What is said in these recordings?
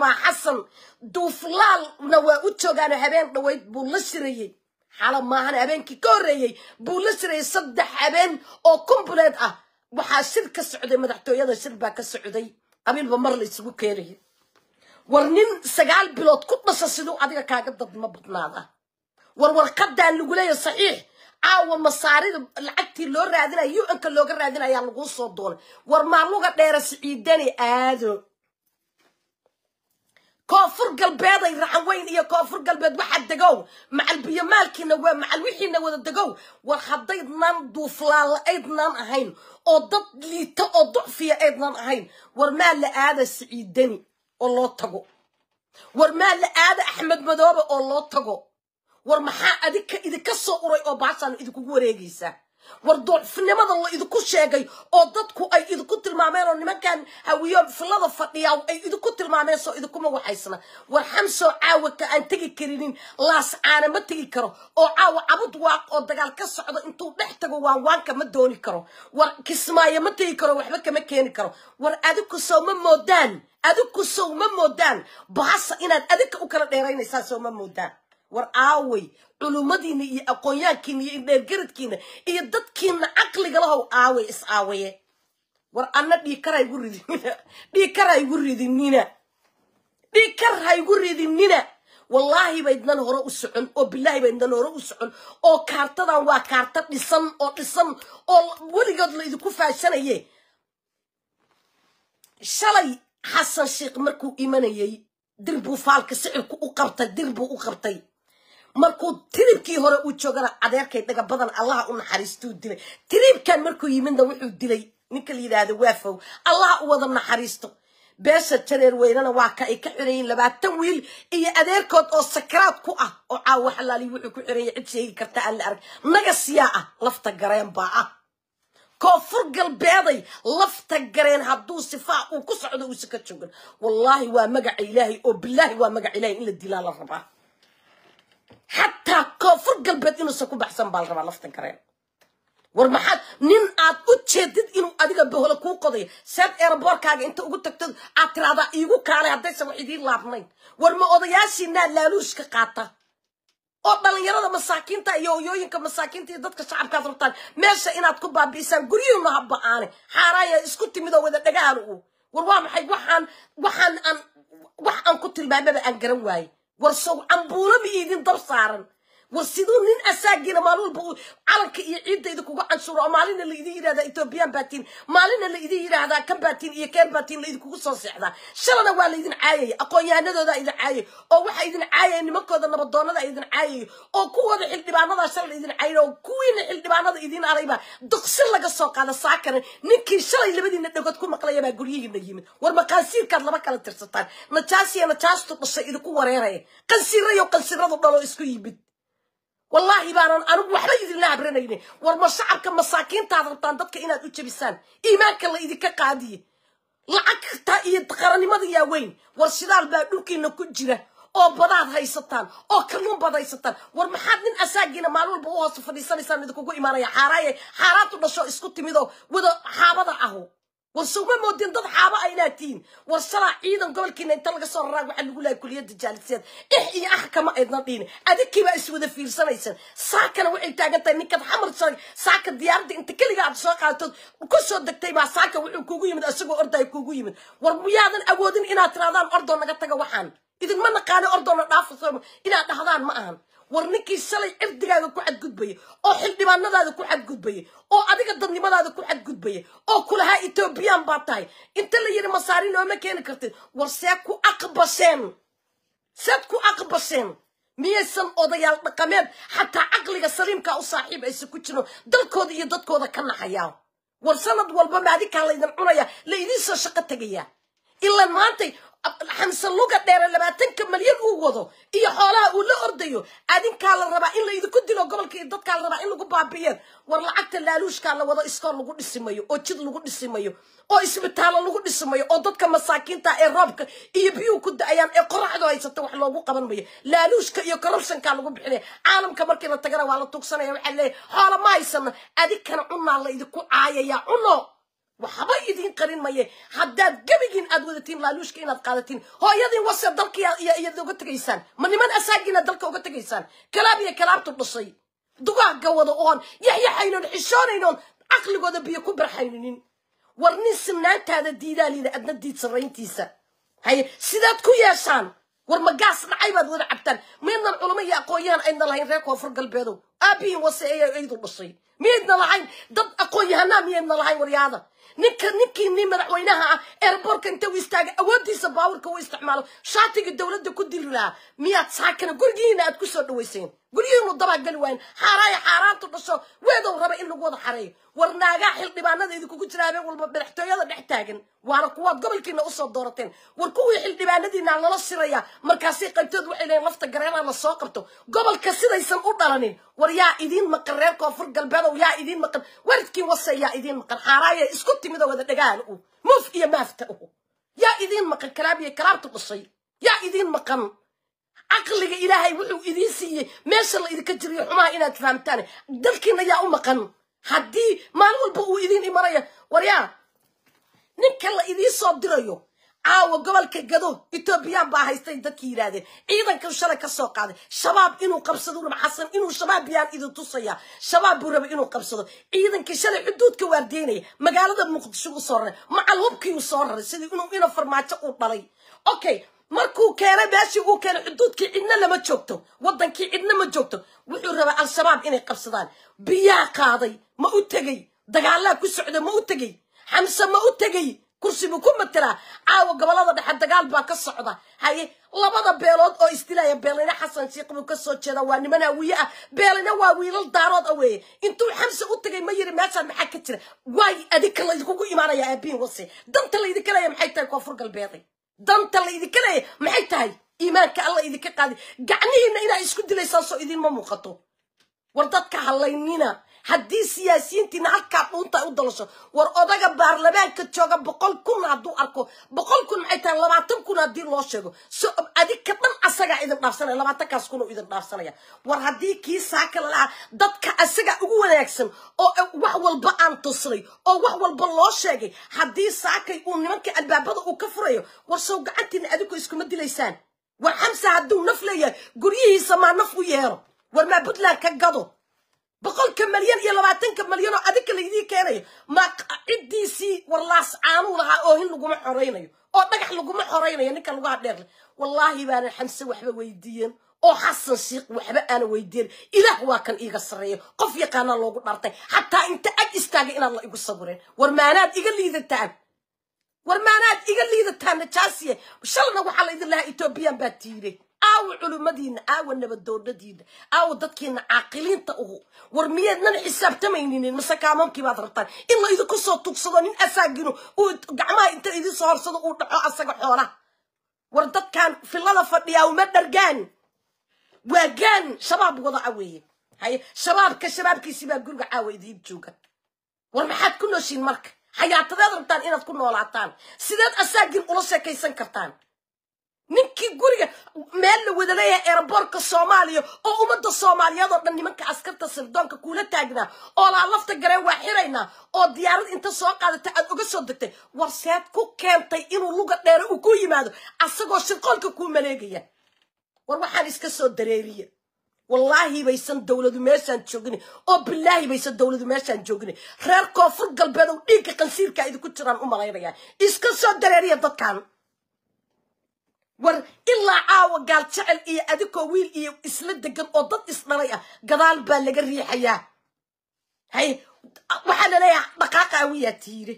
rabaa xasan duuflaalna waa u joogaano habeen dhaweyd buu la shirayey xala maahan habeenkii ka horreeyey buu la shirayey saddex habeen oo kumbuleed ah waxaa shir ka socday madaxtooyada shir baa ka socday qabiilba mar la isugu war nin sagaal bilood ku dhasa siduu adiga kaaga dadma badnaada war warqadaa lagu leeya saxiix caawa masaarida lacagtii loo raadinaya u looga raadinaya lagu soo doonay war maaluga dheera siciidani aado koonfur galbeeday racan weyn iyo koonfur galbeed waxaa degow macal biyomaalkiina waa macal wixiina wada degow war haddaydnaan duuflaalla aydnaan ahayn oo dad liito oo ducfiya aydnaan ahayn war maa la aada siciidani oo loo tago war maa la aada axmed madoobe oo loo tago war maxaa adika idinka soo uray oo baasaan idinkugu wareegaysaa war doolfinimada la idinku sheegay oo dadku ay idinku tilmaameen oo nimankan hawiyo filada fadhiya ay idinku tilmaameen soo idinkuma waxaysna war xamsoo caawa ka aan tegi karinin laas caana ma tegi karo oo caawa cabud waaq oo dagaal ka socdo intuu dhex tago waanwaanka ma dooni karo war kismaayo ma tegi karo waxba kama keeni karo war adinku soo ma moodaan adinku sow ma moodaan baasa inaad adinka u kala dheeraynaysaa sow ma moodaan war aaway culummadiina iyo aqoonyaankiina iyo indheergaradkiina iyo dadkiina caqligalahow aawey is aawaye war anna dhiikar haygu ridinina dhiikar ridinina dhiikar ridinina wallaahi ba idnan hore u socon oo bilaahi ba idnan hore u socon oo kaartadan waa kaarta dhisan oo dhisan oo weligood la idinku faashanaye shalay xasan sheekh markuu imanayey dirbuu faalka sicirku u qabtay dirbuu u qabtay markuu tiribkii hore u joogana adeerkay dhagabadan allaha u naxariistuu dilay tiribkan markuu yimidna wuxuu dilay ninka la yidhaahdo waafow allaha u wada naxariisto beesha jareer weynana waa ka ay ka xirayiin labaatan wiil iyo adeerkood oo sakraad ku ah oo caawa xalaaliyi wuxuu ku xiranya cid sheegi karta aan la arag nagasyaa ah lafta gareen baa ah koonfur galbeeday lafta gareen hadduu sifaa uu ku socdo uusa ka joogan wallaahi waa magaca ilaahay oo bilaahi waa magaca ilahay in la dilaa la rabaa xataa koonfur galbeed inuusan ku baxsan baa rabaa laftan kareen war maxaad nin aad u jeedid inuu adiga bohole kuu qoday seed eraboorkaaga inta ugu tagtad aad tiraahdaa iigu kaalay haddaysan wax idiin laabnayn war ma odayaashiinaa laaluushka qaata oo dhallinyarada masaakiinta iyo hoyooyinka masaakiinta iyo dadka shacabkaad rabtaan meesha inaad ku baabi'isaan guryihiinu haba aane xaaraaya isku timid oo wada dhagaalu u war waa maxay waxaan waxaan aan wax aan ku tilmaamaba aan garan waaye war sow cambuulo ma iidin dab saaran war siduu nin asaagina maalin walba calanka iyo ciidayda kuga cansuro oo maalina laidin yidhahdaa ethoobiyan baatiin maalina laidin yidhaahdaa kan baatiin iyo keer baatiin laidinkugu soo seexdaa shalana waa laydin caayaya aqoon-yahanadoodaa idin caayay oo waxaa idin caayaya nimankooda nabadoonada idin caayayay oo kuwooda xildhibaanadaa shalay idin caayay oo kuwiina xildhibaanada idin arayba duqsin laga soo qaada saakana ninkii shalay labadiina dhagood ku maqlayabaa guryihiina yimid war ma qaansiirkaad laba kala tirsataan najaasiya najaastu dhashay idinku wareeraya qansiirayo qansiradu dhalo isku yimid wallaahi baanan anigu waxba idinla habranayne war ma shacabka masaakiintaad rabtaan dadka inaad u jabisaan iimaanka la idinka qaadiye lacagta iyo qaranimada yaa weyn war shidaal baa dhulkiina ku jira oo badaad haysataan oo kalluun baad haysataan war maxaad nin asaagiina maalin walba u hoos fadhiisanaysaan idinkugu imaanaya xaaraaye xaaraatu dhasho isku timidoo wada xaabada aho war suma moodin dad xaaba a inaad tihiin war salaa ciidan gobolkiina inta laga soo raraag waxaa lagu lahay kuliyadda jaalisiyaad ix eh, iyo ah kama aydna dhihin adigkiibaa iswada fiirsanaysaan saakana waxay taagan tahay ninkad xamar sharag saaka diyaaradda inta keliga aad soo qaatood ku soo degtay baa saaka wuxuu kugu yimid isagoo ordaya kugu yimid war miyaadan awoodin inaad tirahdaan ordoo naga taga waxaan idinma naqaano ordoona dhaafo inaad dhahdaan ma ahan war ninkii shalay cirdigaaga ku xadgudbayay oo xildhibaanadaada ku xadgudbayay oo adiga dadnimadaada ku xadgudbayay oo kulahaa etoobiyaan baa tahay inta la yidhi masaari looma keeni kartid war see ku aqbasheen seed ku aqbasheen miyaysan odayaal dhaqameed xataa caqliga saliimka u saaxiib aysa ku jirin dalkooda iyo dadkooda ka naxayaa war sanad walba maadikaa laydin cunaya la shaqo tegayaa ilan maantay xamsaluga dheere labaatanka malyan uu wado iyo xoolaha uu la ordayo adinkaa la rabaa in laydinku dilo gobolka dadkaa la rabaa in lagu baabi'iyeen war lacagta laaluushkaa la wado iskool lagu dhisimayo oo jid lagu dhisimayo oo isbitaallo lagu dhisimayo oo dadka masaakiinta ee roobka iyo biyuu ku da-ayaan ee qoraxdu haysata wax loogu qaban mayo laaluushka iyo corruptionkaa lagu bixinaya caalamka markii la tagana waa la tugsanaya waxaa leeyahy xoola ma haysana adikana cunaa laydinku caayaya cuno waxba idin qarin maye haddaad gebigiin aad wadatiin laaluushka inaad qaadatiin hooyadiin wase dalkii iyoad uga tegaysaan ma niman asaagiinaad dalka uga tegaysaan kalaab iyo kalaabtu dhashay dugaag gawado oon yaxyaxaynoon xishoonaynoon caqligooda biyo ku barxayninin warnin sinaantaada simnaantaada diidaalida adna diid haye sidaad ku yeeshaan war ma gaas dhacay baad wada cabtaan miidnan culamo iyo aqoon-yahan aydna lahayn reer koonfur galbeedow aabihiin wase ee aydu dhashay miyaydna lahayn dad aqoon-yahanaa miyaydna lahayn waryaada ninka ninkii nin madaxweynaha ah eerboorka inta u istaaga awooddiisa baaburka u isticmaalo shaatiga dowladda ku dililaa miyaad saakana gurigiina aad ku soo dhawayseen guryihiinu gali waayen xaaraaya xaaraantu dhasho weedow raba in lagu wada xareeyo war naagaa xildhibaanada idinkugu jira walba madaxtooyada dhex taagan waana kuwaad gobolkiina usoo doorateen war kuwii xildhibaanadiinaa lala shiraya markaasi qaybtood waxay leeyiin lafta gareeraa la soo qabto gobolka sidaysan u dhalanin war yaa idiin maqan reer koonfur galbeedow yaa idiin maqan waridkii wase yaa idiin maqan xaaraaya isku timidoo wada dhagaan u muuf iyo maafta u yaa idiin maqan kalaabiya kalaabtu dhashay yaa idiin maqan caqliga ilaahay wuxuu idiin siiyey meesha la idinka jiriyo xumaha inaad fahamtaan dalkiina yaa u maqan haddii maalin walba uu idiin imanaya waryaa ninka la idiin soo dirayo caawa gobolka gado etoobiyaan baa haystay dadkii yidhaahdeen ciidankan shalay ka soo qaaday shabaab inuu qabsado rab xasan inuu shabaab yaan idin tusaya shabaab buu raba inuu qabsado ciidankii shalay xuduudka waardeynaya magaalada muqdisho u soo raray macal hubkii uu soo raray sidii inuu ina farmaajo u dhalay okay markuu keenay meeshii uu keenay xuduudkii cidna lama joogto waddankii cidna ma joogto wuxuu rabaa al-shabaab inay qabsadaan biyaa qaaday ma u tegey dagaalaa ku socda ma u tegey xamse ma u tegey kursi buu ku matiraa caawa gobolada dhexe dagaal baa ka socda haye labada beelood oo isdilaya beelina xasan shiikh buu ka soo jeeda waa niman hawiye ah beelina waa wiilal daarood a ah weeye intuu xamse u tegay ma yiri meeshaan maxaa ka jira waay adika laykugu imaanayaa aabiin wase danta laydinkalaya maxay tahay koonfur galbeeday danta la idinka maxay tahay iimaanka alla idinka qaaday gacnihiinna inaa isku dilaysaasoo idinma muuqato war dadka hallaynina haddii siyaasiyiintiina halkaa dhuunta u dalasho war odaga baarlamaanka jooga boqol kunna hadduu arko boqol kun maxay tahay labaatan kun haddii loo sheego so adig dhan asagaa idin dhaafsanaya labaatankaas kun oo idin dhaafsanaya war haddii kii saaka lalaha dadka asagaa ugu wanaagsan oo wax walba aan tusnay oo wax walba loo sheegay haddii saakay uu nimanka albaabada uu ka furayo war sow gacantiina adigu iskuma dilaysaan war xamsa hadduu naf leeyahay guryihiisa maa naf u yeero war maa puntland ka gado boqolka malyan iyo labaatanka malyan oo adinka laydii keenayo ma ciddiisii warlaas caanuu lahaa oo hin laguma xoraynayo oo dhagax laguma xoraynayo ninka lagu hadheerle wallaahi baanan xamse waxba weydiiyeen oo xasan shiikh waxba aana weydiin ilaah waa kan iiga sareeya qof yaqaanaa loogu dhartay xataa inta ag istaagay inaad la igu sawireen war maanaad iga liidataan war maanaad iga liidataan najaasiye shalna waxaa laydin lahaa etoobiyaan baa tiire aawo culimmadiina aawo nabadoonadiina aawo dadkiina caaqiliinta uhu war miyaadnan xisaabtamaynin baad rabtaan in la idinku soo tugsado nin asaagino uu gacmaha inta idin soo horsado uu dhaco asaga xoola war dadkan filada fadhiyaa uma dhargaan waa gaan shabaab wadaca weeye haye shabaabka shabaabkiisii baa guriga caawa idiin jooga war maxaad ku nooshiin marka xayaatadeed rabtaan inaad ku noolaataan sideed asaagin ula sheekaysan kartaan ninkii guriga meel la wada leeyahay eeraboorka soomaaliya oo ummadda soomaaliyeedoo dhan nimanka askarta sirdoonka kuula taagnaa oolaa lafta gareen waa xiraynaa oo diyaarad inta soo qaadata aad uga soo degtay warseed ku keentay inuu luga dheero uu ku yimaado asagoo shirqoolka kuu maleegaya war waxaan iska soo dareeriya wallaahi baysan dowladu meeshaan joogin oo bilaahi baysan dowladu meeshaan joogin reer koonfur galbeed oo dhiigga kansiirka idinku jiraan u malaynayaa iska soo dareeriya dadkan war ilaa caawa gaal jecel iyo adigoo wiil iyo isla degan oo dad isdhalay ah gadaal baa laga riixayaa haye waxaa laleeyaha dhaqaaqa awiyaa tiire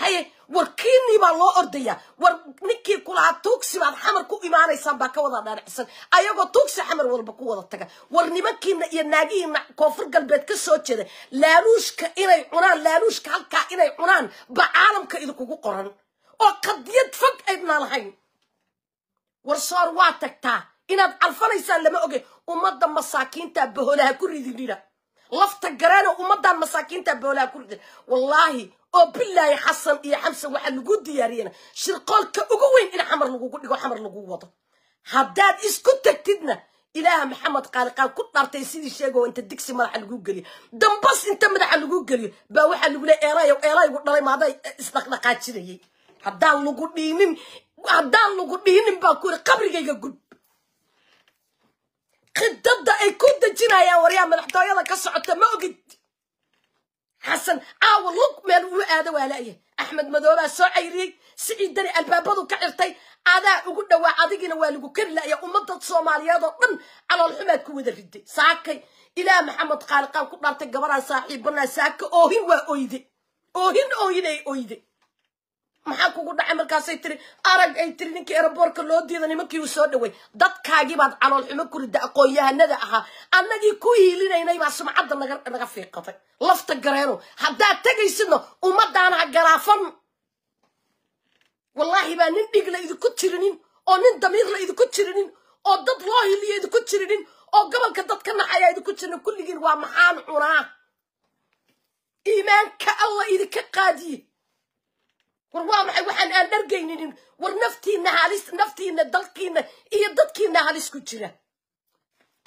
haye war kiinii baa loo ordayaa war ninkii kulahaa tuugsi baad xamar ku imaanaysaan baa ka wada dhaanicisan ayagoo tuugsi xamar walba ku wada taga war nimankiina iyo naagihiina koonfur galbeed ka soo jeeda laaluushka inay cunaan laaluushka halkaa inay cunaan ba caalamka idinkugu qoran oo qadiyad fog aydnaa lahayn warsoor waa tagtaa inaad calfanaysaan lama oge ummadda masaakiinta boholaha ku rididhina lafta gareeno ummaddan masaakiinta boholaha ku ridin wallaahi oo bilaahi xasan iyo xamsan waxaa lagu diyaariyana shirqoolka ugu weyn in xamar lagugu dhigo xamar lagu wado haddaad isku tegtidna ilaah maxamed qaaliqaan ku dhaartay sidii sheego inta digsi madaxa lagu geliyo dambas inta madaxa lagu geliyo baa waxaa lagule eeray eeraygu dhalay maaday eh, isdhaqdhaqaajinayay haddaan lagu dhiimin haddaan lagu dhiinin baa ku qabrigayga gud khidadda ay ku dejinayaan waryaha madaxtooyada ka socota ma ogid xasan caawa lug meel uu aada waa la'yahay axmed madoobaa soo cayriyey sicii albaabadu ka xirtay adaa ugu dhowaa adigiina waa lagu kari la'ya ummadda soomaaliyeed oo dhan caloolxumaad ku wada riday saakay ilaa maxamed qaaliqaan ku dhaartay gabaraan saaxiibanaa saaka oohin waa oyde oohin oohinay oyde maxaa kugu dhacay markaasay tiri arag ay tiri ninkii eraboorka loo diida nimankii uu soo dhaway dadkaagiibaad caloolxumo ku rida aqoon-yahanada ahaa annagii ku hiilinaynaybaa sumcadda naga naga fiiqatay lafta gareeno haddaad tegaysidna ummaddaanaha garaafan wallaahi baa nin dhigla idinku jirinin oo nin damiirla idinku jirinin oo dad loo hiliya idinku jirinin oo gobolka dadka naxaya idinku jirinin kulligiin waa maxaan cunaa iimaanka alla idinka qaadiye war waa maxay waxaan aan dhargaynin war naftiinna halis naftiinna dalkiinna iyo dadkiina halis ku jira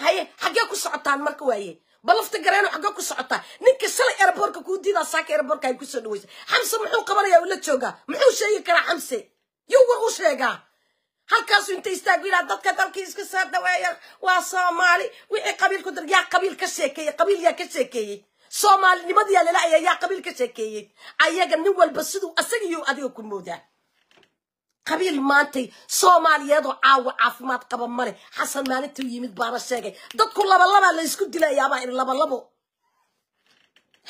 haye xaggee ku socotaan marka waaye balafta gareeno xaggee ku socotaa ninka shalay eraboorka kuu diidaa saaka eraboorka ay ku soo dhaweysa xamse muxuu qabanayaa ula joogaa muxuu sheegi karaa xamse yuu war u sheegaa halkaasu inta istaag ilaa dadka dalkii iska soo dhaweeya waa soomaali wixii qabiilku dar yaa qabiil ka sheekeeyey qabiil yaa ka sheekeeyey soomaalinimadii alalaaya ayaa qabiil ka sheekeeyey ayaga nin walba siduu asagiiyo adiga ku moodaa qabiil maantay soomaaliyeedoo caawa caafimaad qaba male xasan maalintuu yimid baana sheegay dadku labalaba laysku dilayaabaa iri labalabo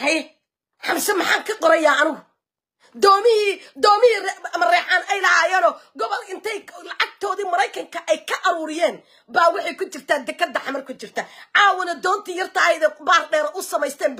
haye xamse maxaan ka qorayaa anugu doomihii doomihii mareexaan ay lahaayeenoo gobol intay lacagtoodii maraykanka ay ka aruuriyeen baa waxay ku jirtaa dekada xamar ku jirta caawana doontii yartaahayda baar dheera u samaysteen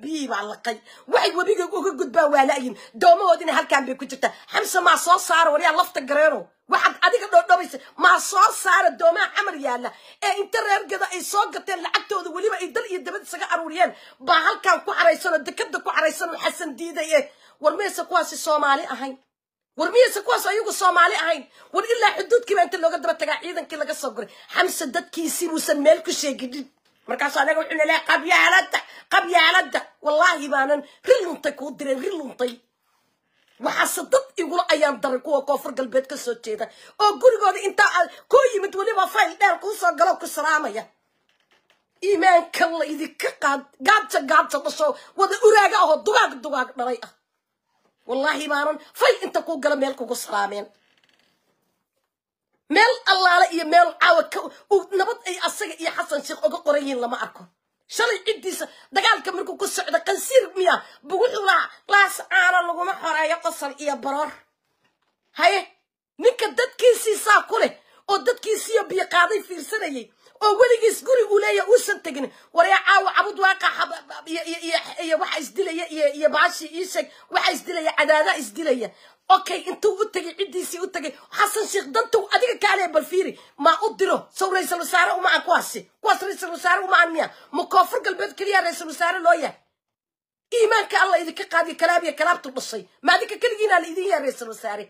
biyihii baa laqay waxay webiga uga gudbaan waa la'yin doomahoodiina halkaan bay ku jirtaa xamse maa soo saaro waliyaa lafta gareeno waxaad adiga dhodhobaysa maa soo saara doomaha camar yaalla ee inta reergeda ay soo gateen lacagtooda weliba ay dal iyo dabad isaga aruuriyeen baa halkan ku caraysanoo dekadda ku caraysanoo xasan diiday eh war miyaysa kuwaasi soomaali ahayn war miyaysa kuwaas ayagu soomaali ahayn war ilaa xuduudkiiba inta looga daba tagaa ciidankii laga soo goray xamse dadkiisii buusan meel ku sheegidhin markaasu anaga wuxuu na lehay qabyaalada wallaahi baanan ri luntay kuu direen ri waxaase dad igula ayaan daray kuwa koonfur galbeed ka soo jeeda oo gurigooda intaa ku yimid weliba fayl dheer kuu soo galoo ku salaamaya imaanka la idinka qaad gaabja gaabja dhasho wada uraaga ahoo dugaag dugaag dhalay ah wallaahi maanan fayl inta kuu gala meel kugu salaameen meel allaale iyo meel caawa nabad ay asaga iyo xasan sheekh oga qoran yihiin lama arko shalay ciddiisa dagaalka markuu ku socdo kansiir miya buguxulaa laas caana laguma xoreeyo qosol iyo baroor haye ninka dadkiisiisaa ku leh oo dadkiisiiyo biiqaaday fiirsanayay oo weligiis guri uu leeyahy uusan tegin waree caawa cabud waaqaxa iyo waxa isdilaya iyo baashii ii sheeg waxa isdilaya cadaadaa isdilaya okay intuu u tagay ciddiisii u tagay xasan sheekh dantow adiga kaalee bal fiiri maa u diro sow ra-iisul wasaare uma aan kuwaasi kuwaas ra-isul wasaare uma aan miya ma koonfur galbeed keliya ra-isul wasaare loo yahay iimaanka alla idinka qaadiyo kalaabiya kalaabtu dhashay ma adinka keligiinaa la idin yahay ra-isul wasaare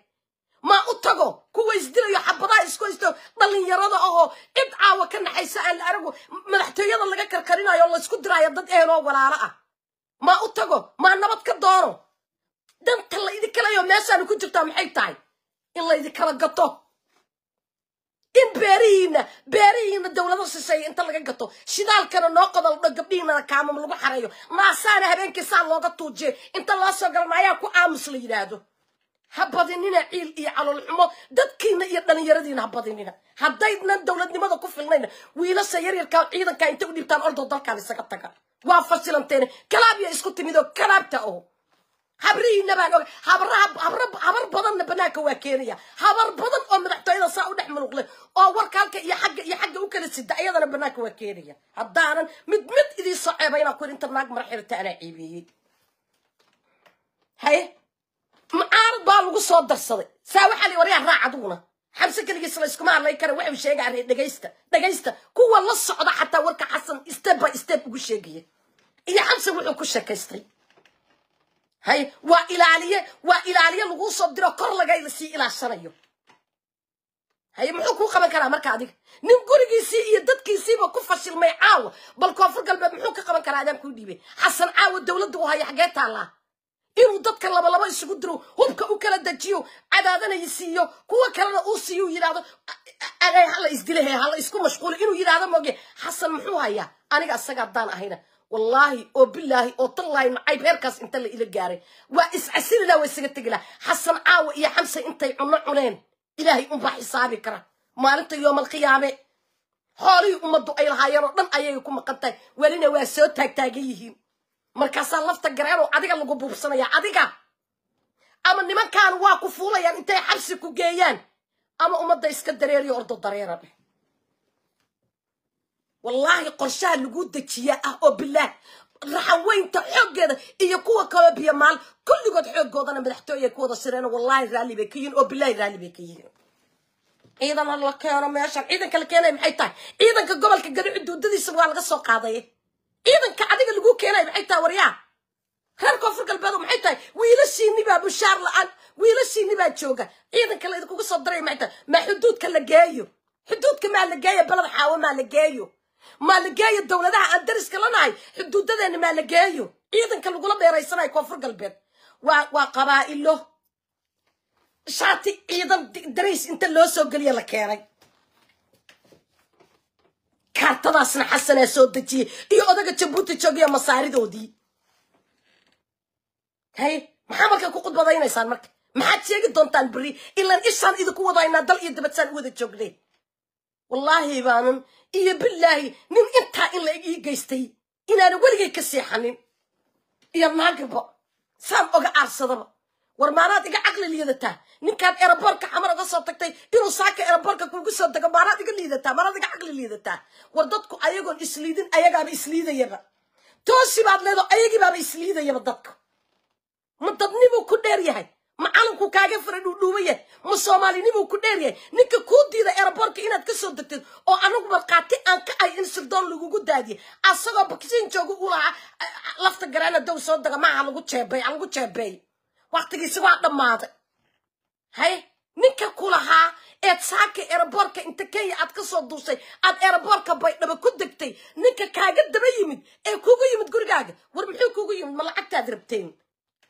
maa u tago kuwa isdilayo xabadaha isku haysto dhallinyarada ahoo cid caawa ka naxaysa aan la arago madaxtooyada laga karkarinayo laysku diraayo dad eheloo walaalo ah maa u tago maa nabad ka doono danta laydinkalayoo meeshaana ku jirtaa maxay tahay in laydinkala gato in beerihiinna beerihiinna dowlado shisheeye inta laga gato shidaalkana noo qodaldho gabdhihiinana kaamam lagu xareeyo naasaana habeenkii saa looga tuujiye inta loo soo ku aamus la yidhaahdo ha badinina ciil iyo caloolxumo dadkiina iyo dhallinyaradiina ha badinina haddaydnan dowladnimada ku filnayna wiilasha yaryarkaa ciidankaa intay u dhibtaan ordoo dalkaan isaga taga waa fashilanteene kalaabyaa isku timid kalaabta aho habrihiina baan habar badanna banaanka waa keenaya habar badan oo madaxtooyada saa u dhex munuqle oo warka halka iyo xagga iyo xagga u kala sida ayadana banaanka waa keenaya haddaanan mid mid idii soo inaa ku inta naag mara xirata anaa haye mucaarad baa lagu soo darsaday saa waxaa la waryaa raac adiguna xabse keligiis la yskuma kara waxuu sheega arre dhegaysta dhegaysta kuwa la socda xataa warka xasan step by step ugu sheegaya iyo xabse wuxuu ku sheekaystay hay waa ilaaliye waa ilaaliye laguu soo diro kor laga sii ilaashanayo haye muxuu kuu qaban karaa marka adiga nin gurigiisii iyo dadkiisiiba ku fashilmay caawa bal koonfur galbeed muxuu ka qaban karaa adaan kuu dhiibay xasan caawa dowladda u haya xaggee taallaa inuu dadka labalaba isugu diro hubka u kala dajiyo cadaadanayi siiyo kuwa kalena uu siiyo yidhahdo hala isdilahe hala isku mashquulo inuu yidhahdo mooge xasan muxuu hayaa aniga isaga daan ahayna wallaahi oo bilaahi oo tallaahi macayb heerkaas inta la ila gaaray waa iscasili waa isaga tegilaa xasan caawa iyo xamse intay cunno cuneen ilaahay unbaa xisaabi kara maalinta yoomalqiyaame xoolihii ummaddu ay lahaayeenoo dhan ayay ku maqan tahay welina waa soo taagtaagan yihiin markaasaa lafta gareenoo adiga lagu buubsanaya adiga ama nimankaan waa ku fuulayaan intay xabsi ku geeyaan ama ummadda iska dareeriyo ordo dareera dheh wallaahi qorshaha lagu dejiya ah oo bilaah raxaweynta xooggeeda iyo kuwa kaloo biyo maal kulligood xooggoodana madaxtooyay ku wada shireen wallaahi raalli bay ka yihiin oo bilaahi raalli bay ka yihiin ciidana la keeno meeshan ciidanka la keenaya maxay tahay ciidanka gobolka gadici duudadiisa waa laga soo qaaday ciidanka adiga lagu keenaya maxay tahay waryaa reer koonfur galbeed maxay tahay wiilashiini baa bushaar la-aan wiilashiini baa jooga ciidanka la soo daraya maxay tahay maa xuduudka la geeyo xuduudka maa la geeyo balad xaawo maa la geeyo maa maaligeeyo dowladaha aan dariska lanahay xuduudadeena maaligeeyo ciidanka lagula beeraysanayo koonfur galbeed waa waa qabaa'ilo shaati ciidan dariis inta loo soo geliya la keenay kaartadaasna xasanaa soo dejiyey iyo odaga jabuuti joogiyo masaaridoodii hay maxaa markaa ku khudbadaynaysaan marka maxaad sheegi doontaan beri ilaan ishaan idinku wadaynaa dal iyo dabadsaan u wada joognay wallaahi baanan iyo bilaahi nin intaa in la igii geystay inaanan weligay ka seexanin iyo naagiba saan oga aarsadaba war maanaad iga caqli liidataa ninkaad eraborka xamar oga soo tagtay inuu saaka eraboorka kugu soo tago maanaad iga liidataa maanaad iga caqli liidataa war dadku ayagoon isliidin ayagaaba isliidayaba toosibaad baad leedo ayagiibaaba isliidayaba dadka ma dadnibuu ku dheer yahay ma calanku kaaga fara dhuudhuuban yahay ma soomaalinimuu ku dheer yahay ninka kuu diida eraboorka inaad ka soo degtid oo anagu markhaati aan ka ay in sirdoon lagugu daadiye asagoo baksiin jooga u lahaa lafta garaan hadow soo daga maaha lagu jeebey alagu jeebeey waktigiisi waa dhammaaday hay ninka ku lahaa eed saaka eraboorka inta kenya aad ka soo duusay aad eraboorka baydhaba ku degtay ninka kaaga daba yimid ee kuuga yimid gurigaaga war muxuu kuugu yimid ma lacagtaad rabteen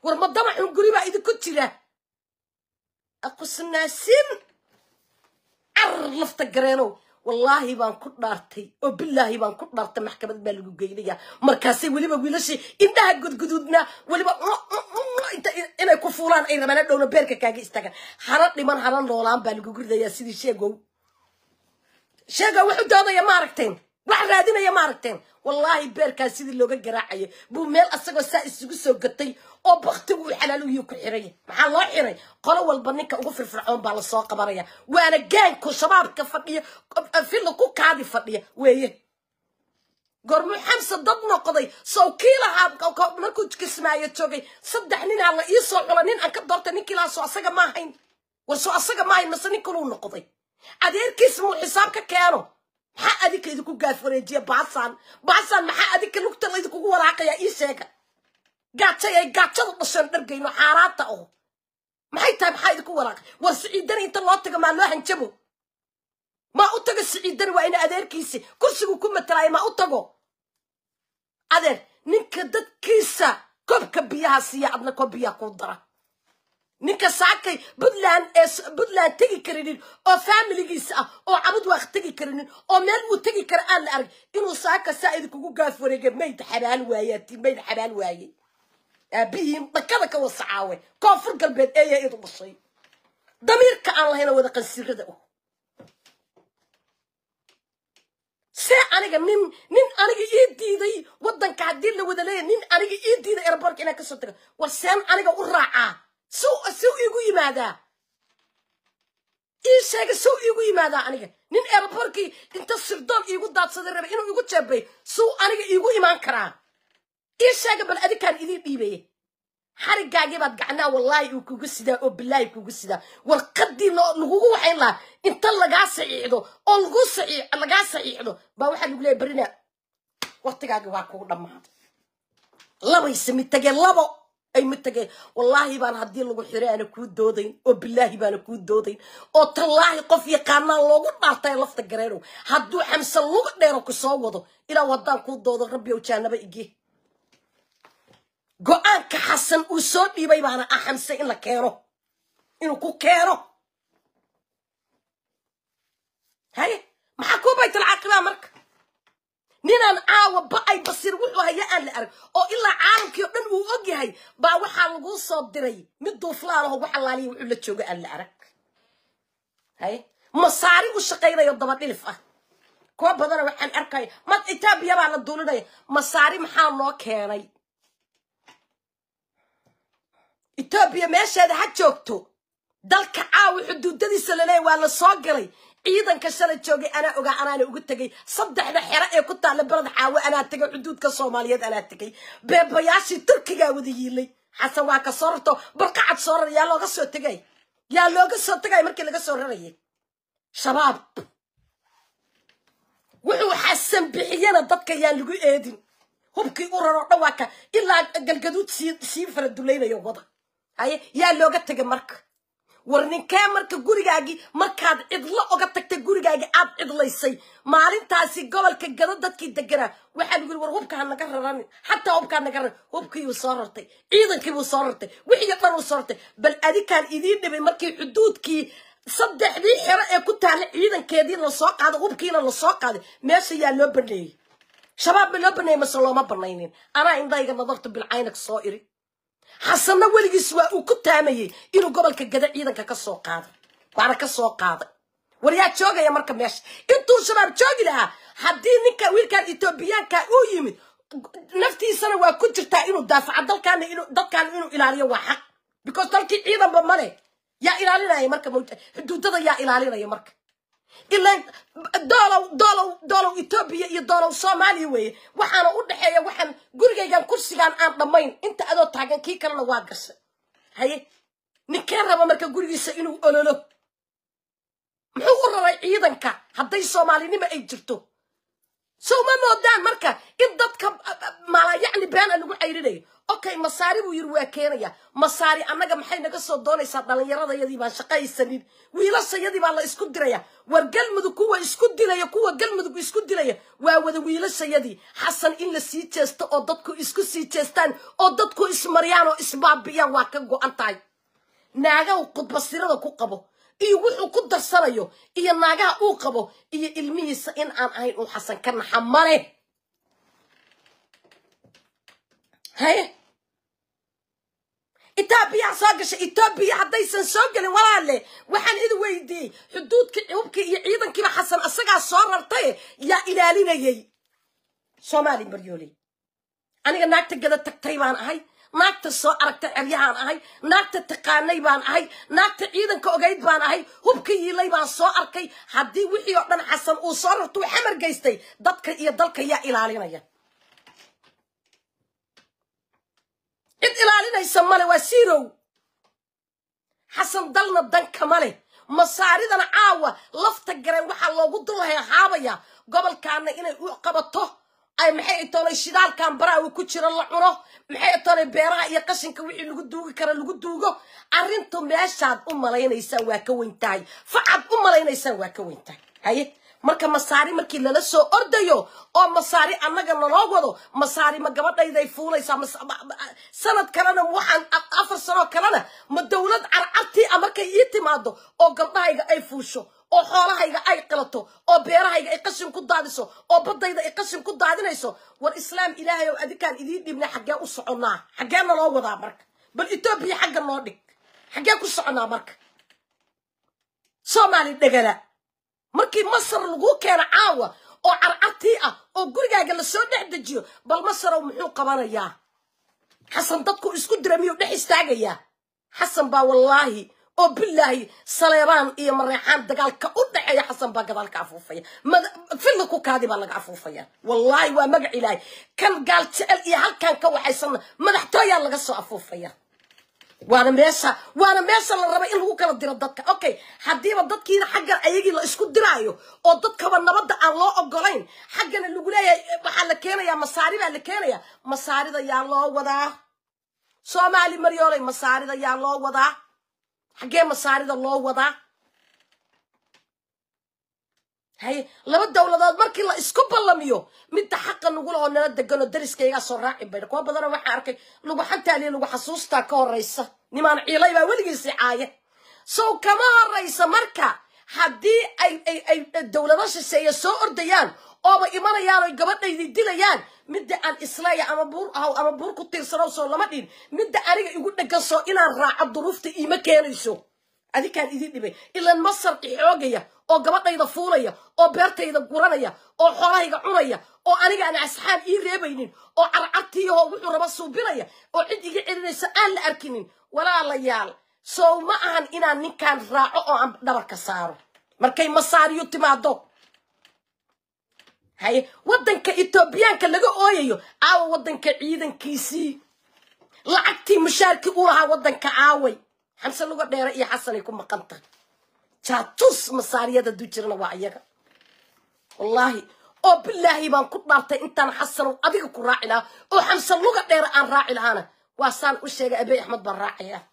war ma damaxun guribaa idinku jira aqusnaasin car lafta gareenow wallaahi baan ku dhaartay oo bilaahi baan ku dhaartay maxkamad baa lagu geynaya markaasay weliba wiilashii indhaha gudguduudnaa weliba mm, mm, mm, inay ku fuulaan ay rabaan dhowna beerka kaaga istaagaan hana dhiman hana noolaan baa lagu ridayaa sidii sheegow sheegow wax doodaya ma aragteen wax raadinaya maaragteen wallaahi beerkaa sidii looga garaacayo buu meel asagoo saa isugu soo gatay oo baktigu uu xalaaluhiyuu ku xiray maxaa loo xiray qolo walba ninka ugu firfircoon baa lasoo qabanaya waana gaanko shabaabka fadhiya filla ku kaadi fadhiya weeye gormuu xamse dad noqday sow kii lahaa markuu kismaayo joogay saddex ninaa la iisoo cula nin aan ka doortay ninkiilaa asaga maahayn war soo asaga maahayn mase nin noqday adeerkiis muu xisaab ka keeno maxaa adinka idinku gaaf wareejiya baasaan baasaan maxaa adinka lugta laydinkugu waraaqayaa ii sheega gaajay ay gaajada dhasheen dhargayno xaaraanta oo maxay tahay maxaa idinku waraaqay war siciidani inta loo taga maa loo hanjabo maa u tago siciidani waa ina adeerkiisi kursigu ku matalaayo maa u tago adeer ninka dadkiisa koobka biyaha siiya adna koob biyaha kuu dara ninka saakay puntland ee tegi karinin oo faamiligiisa ah oo cabad waaq tegi karinin oo meel uu tegi kara aan la arag inuu saaka saa idinkugu gaaf wareega mayd xabaal waayaati mayd xabaal waayey aabihiin dhakada ka wasacaawe koonfur galbeed eeyaa idu dhashay damiirka aan lahayna wada qansiirada u ah. see aniga nin nin aniga ii diiday waddanka haddii la wada leeya nin aniga ii diiday airbortka inaan kasoo taga war seen aniga u raacaa suu iigu yimaadaa ii sheega suu iigu yimaadaa aniga nin eeraborkii inta sirdoon iigu daadsaday rabe inuu igu jeebay suu aniga iigu imaan karaa ii sheega bal adikaan idiin dhiibaya xarigaagii baad gacnaa wallaahi uu kugu sidaa oo bilaahi kugu sidaa warqaddii lagugu waxayn lahaa inta lagaa saxiixdo oo lagaa saxiixdo baa waxaa lagu leeya berina waktigaagii waa kugu dhammaaday labayse mid tagee labo ay ma tageen wallaahi baan haddii lagu xiro aana kuu doodayn oo bilaahi baana kuu doodayn oo tallaahi qof yaqaanaa loogu dhaartae lafta gareerow hadduu xamse luga dheero ku soo wado ilaa haddaan kuu doodo rabbi ow jaanaba igi go-aanka xasan uu soo dhiibay baana ah xamse in la keeno inuu ku keeno haye maxaa kuu caaqibaha marka ninaan caawa ba-ay basir wuxuu haya aan la arag oo ilaa caalamkii o dhan uu og yahay baa waxaa laguu soo diray mid duuflaan aho waxalaaliya wuxuu la jooga aan la arag hay masaari u shaqaynayo dabadhilif ah kuwa badana waxaan arkaya mad etoobiya baa la duulinaya masaari maxaa noo keenay etoobiya meesheeda ha joogto dalka caawa xuduudadiisa laleeya waa la soo galay ciidanka shalay joogay anaa ogaa anaana uga tegay saddexda xero ee ku taala balad xaawo anaa tegay cuduudka soomaaliyeed anaa tegay beebayaashii turkigaa wada yiilay xasan waa ka soo rarto barqacad soo rar yaa looga soo tegay yaa looga soo tegay markii laga soo rarayay shabaab wuxuu xasan bixiyana dadka yaan lagu eedin hubkii u raro dhan waa ka ilaa galgaduud sii sii fara dulaynayo wada haye yaa looga tegay marka war ninkee marka gurigaagii markaad cidlo oga tagtay gurigaagii aad cidlaysay maalintaasi gobolka gado dadkii deganaa waxaa lagu yiri war hubka ha naga raranin xataa hubka hanaga raran hubkiibuu soo rartay ciidankiibuu soo rartay wixii dhan uu soo rartay bal adinkaan idiin dhibay markii xuduudkii saddexdii xero ee ku taala ciidankeedii lasoo qaaday hubkiina lasoo qaaday meesha yaa loo baneeyey shabaab ba loo baneeyey mase looma banaynin anaa indhayga nadartu bilcaynak soo irin xasanna weligiis waa uu ku taamayay inuu gobolka gada ciidanka ka soo qaaday waana ka soo qaaday waryaa joogaya marka meesha intuu shabaab joogi lahaa haddii ninka wiilkan etoobiyaanka uu yimid naftiisana waa ku jirtaa inuu daafaca dalkaana in dadkaana inuu ilaaliyo waa xaq because dalkii ciidanba male yaa ilaalinaya marka xuduudada yaa ilaalinaya marka ilan doolow doolow doolow etoobiya iyo doolow soomaaliya weeye waxaana u dhexeeya waxaan gurigaygan kursigaan aan dhammayn inta adoo taagan kii kalena waa gashay haye ninkee raba marka gurigiisa inuu ololo muxuu u raray ciidanka hadday soomaalinima ay jirto sowma moodaan marka in dadka mala yacni beena lagu cayrinayo okay masaari buu yiri waa keenaya masaari annaga maxay naga soo doonaysaa dhallinyaradayadii baan shaqaysanin wiilashayadii baa la isku diraya war galmudug kuwa isku dilaya kuwa galmudug isku dilaya waa wada wiilashayadii xasan in la sii jeesto oo dadku isku sii jeestaan oo dadku ismaryaan oo isbaabiyaan waa ka go-an tahay naagaw khudbasirada ku qabo iyo wuxuu ku darsanayo iyo naagaha uu qabo iyo ilmihiisa in aan ahayn uu xasan ka naxa male haye etoobiyaa soo gashay etoobiya haddaysan soo gelin walaale waxaan idi weydiiyey xuduudka hubkii iyo ciidankiiba xasan asagaa soo rartay yaa ilaalinayay soomaali baryooley aniga naagta gada tagtay baan ahay naagta soo aragta ceryahaan ahay naagta taqaanay baan ahay naagta ciidanka ogeyd baan ahay hubka yiilay baan soo arkay haddii wixii oo dhan xasan uu soo rartuu xamar gaystay dadka iyo dalka yaa ilaalinaya cid ilaalinaysa male waa sirow xasan dalna danka male masaaridana caawa lafta gareen waxaa loogu haabaya gobolkaana inay u qabato ay maxay i shidaalkan baraha uu ku jiro la cuno maxay i beeraha iyo qashinka wixii lagu duugi kara lagu duugo arrintu meeshaad u malaynaysaan waa ka weyn tahay facad u malaynaysaan waa ka weyn tahay haye marka masaari markii lala soo ordayo oo masaari annaga laloo wado masaari ma gabadhayday fuulaysaa sanad kalena waxaan afar sanoo kalena ma dowlad carcartii a ah markay ii timaado oo gabdhahayga ay fuusho oo xoolahayga ay qalato oo beerahayga ay qashin ku daadiso oo baddayda ay qashin ku daadinayso war islaam ilaahay ow adinkaan idiin dhibnay xaggee u soconaa xaggee naloo wadaa marka bal etoobiya xagga noo dhig xaggee ku soconaa marka soomaali dhegala markii masar laguu keeno caawa oo carcartii ah oo gurigaaga lasoo dhex dejiyo bal masarow muxuu qabanayaa xasan dadku isku diramiyu dhex istaagayaa xasan baa wallaahi oo bilaahi saleebaan iyo mareexaan dagaalka u dhaceeya xasan baa gadaalka afuufaya filla ku kaadii baa laga afuufaya wallaahi waa magac ilaahay kan gaal jecel iyo halkan ka waxaysanna madaxtooyaa laga soo afuufaya waana meesha waana meesha la raba in lagu kala diro dadka okay haddiiba dadkiina xaggan ayagii la isku diraayo oo dadkaba nabadda aan loo ogolayn xaggana lagu leeyahay eh, waxaa la keenayaa masaari baa la keenayaa masaarida yaa loo wadaa soomaali maryooley masaarida yaa loo wadaa xaggee masaarida loo wadaa hay laba dowladood markii la isku ballamiyo midda xaqa nagula oo nala deganoo dariskaygaa soo raacin baydha kuwa badana waxaa arkay lagu xantaaliya lagu xasuustaa ka horraysa nimaan ciilay baa weligiisi caaya sow kama horraysa marka haddii ay ay ay dowlado shisheeye soo ordayaan ooba imanayaano gabadhaydi dilayaan midda aan islaya ama buur ahaw ama buur ku tiirsanow soo lama dhiin midda aniga igu dhegansoo inaan raaco duruufta iima keenayso adikaan idin dhibay ilan ma xoogaya oo gabadhayda fuulaya oo beertayda guranaya oo xoolahayga cunaya oo aniga aan asxaan ii reebaynin oo carcartiiyaho wuxuu raba suubinaya oo cid iga celinaysa aan la arkinin walaalayaal sow ma ahan inaan ninkaan raaco oo aan dhabarka saaro markay masaariyo timaado haye waddanka etoobiyaanka laga ooyayo caawa waddanka ciidankiisii lacagtii mushaarkii u lahaa waddanka caaway xamse luga dheere iyo xasanay ku maqan tahay jaatus masaariyada haduu jirana waa iyaga wallaahi oo bilaahi baan ku dhaartay intaan xasanow adiga ku raaci lahaa oo xamse luga dheere aan raaci lahaana waa saan u sheegay abey axmed baan raacaya ah.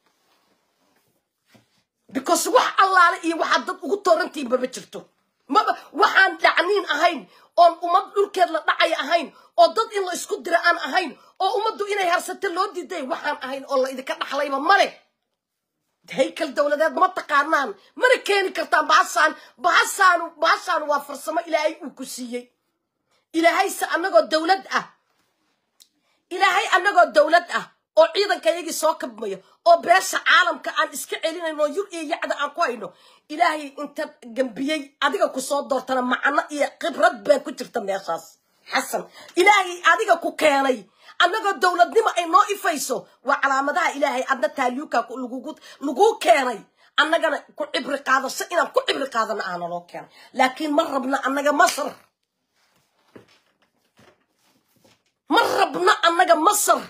because wax allaale iyo waxaad dad ugu toorantihiin mama jirto maba waxaan dhacniin ahayn oon ummad dhulkeed la dhacay ahayn oo dad in la isku dira aan ahayn oo ummaddu inay harsata loo diday waxaan ahayn oo laidinka idinka dhaxlayba male haykal dawladeed ma taqaanaan mana keeni kartaan baasaan bahasaan bahasaan waa farsamo ilaahay uu ku siiyey ilaahayse annagoo dawlad ah ilaahay annagoo dawlad ah oo ciidanka yagii soo kabmayo oo beesha caalamka aan iska celinayno yur iyo yacda aan ku hayno ilaahay inta gambiyey adiga ku soo doortana macno iyo khibrad baa ku jirta meeshaas xasan ilaahay adiga ku keenay annagoo dowladnimo ay noo ifayso waa calaamadaha ilaahay adna taalyuuka laguu keenay annagana ku cibri qaadasho inaan ku cibri qaadano aana loo keenay laakiin ma rabna annaga masar ma rabna annaga masar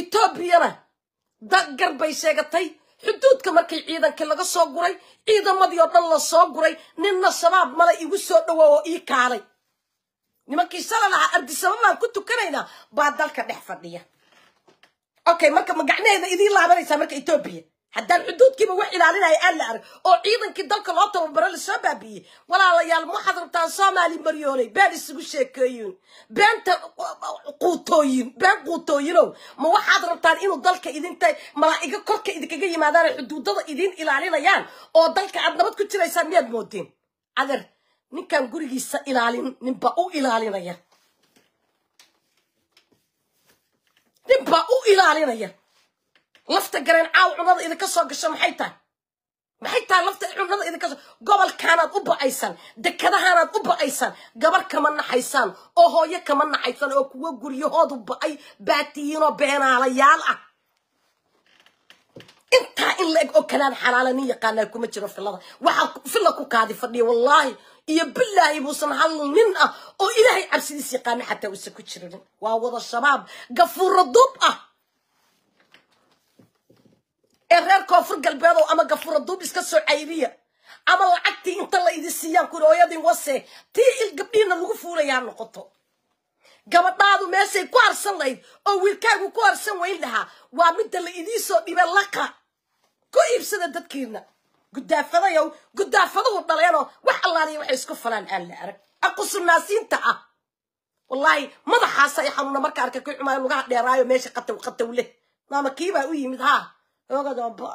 etoobiyana dad gar bay sheegatay xuduudka markay ciidankii laga soo guray ciidamadii oo dhan la soo guray ninna shabaab male igu soo dhowo oo ii kaalay nimankii shala lahaa ardisaba ku tukanaynaa baa dalka dhex fadhiya okay marka ma idiin laabanaysaa marka etoobiya haddaan xuduudkiiba wax ilaalinaya aan la arag oo ciidankii dalka loo tababaro lasoo baabiiyey walaalayaal waxaad rabtaan soomaali maryoolay been isugu sheekeeyin beenta quutooyin been quutooyinow ma waxaad rabtaan inuu dalka idinta malaa'igo korka idinkaga yimaadaana xuduudada idin ilaalinayaan oo dalka aad nabad ku jiraysaan miyaad moodeen adeer ninkaan gurigiisa ilaalin ninbaa u ilaalinaya ninbaa u ilaalinaya lafta gareen caaw cunada idinka soo gasho maxay tahay maxay tahay lafta cunada idinka soo gobolkaanaad u ba'aysan dekadahaanaad u ba'aysan gabar kama naxaysaan oo hooyo kama naxaysan oo kuwo guryahoodu ba'ay baatiyiinoo beenaalayaal ah intaa in la eg oo kanaan xalaala nin yaqaanaa kuma jiro filada waxaa filla ku kaadi fadhiya wallaahi iyo bilaahi buusan hal nin ah oo ilaahay cabsidiis yaqaana xataa uusan ku jirinin waa wada shabaab gafuuro duub ah ee reer koonfur galbeedow ama gafura duub iska soo cayriya ama lacagtii inta la idin siiyaan kuri hooyadin wase tii il gabdhihiinna lagu fuulayaa noqoto gabadhaadu meeshay ku harsan lahayd oo wiilkaagu ku harsan weyn lahaa waa midda la idiisoo dhibe laqa ku iibsada dadkiinna gudaafadayow gudaafadahu dhaleenoo wax allaaliya waxay isku falaan aan la arag aqusunaasiinta ah wallaahi madaxaasa i xanuuna marka arka ku xumaayo lugaha dheeraayo meesha qataw qataw leh maama kiibaa u yimid haa ogadoobo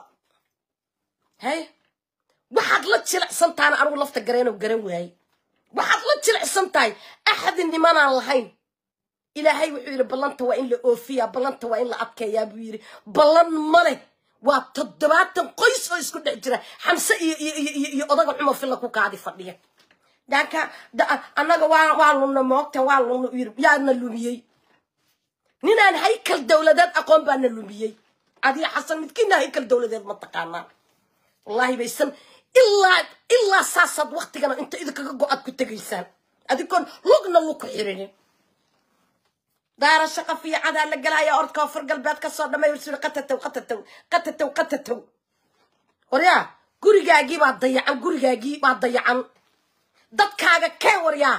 hay waxaad la jilicsan tahan lafta gareeno garan waaye waxaad la jilicsan tahay axadi nimanaan lahayn ilaahay wuxuu yidhi ballanta waa in la oofiyaa ballanta waa in la adkeeyaa buu yidhi ballan maleh waa toddobaatan qoys oo isku dhex jira xamse iyoiyo odaga cumar filla ku kaadi fadhiya daanka annaga waa lumna moogtan waa lumna yaadna lumiyey ninaan haykal dowladeed aqoon baana lumiyey adiga xasan midkiina haykal dowladeed ma taqaanaa wallaahi baysan ilaa ilaa saasaad waktigana inta idinkaga go-aad ku tegaysaan adinkoon lugna lu ku xirinin daara shaqa fiicadaa la galaaya orka koonfur galbeed kasoo dhamay warsuuli qatatow qatatow qatatow qatatow waryaa gurigaagii baa dayacan gurigaagii baa dayacan dadkaaga kee waryaa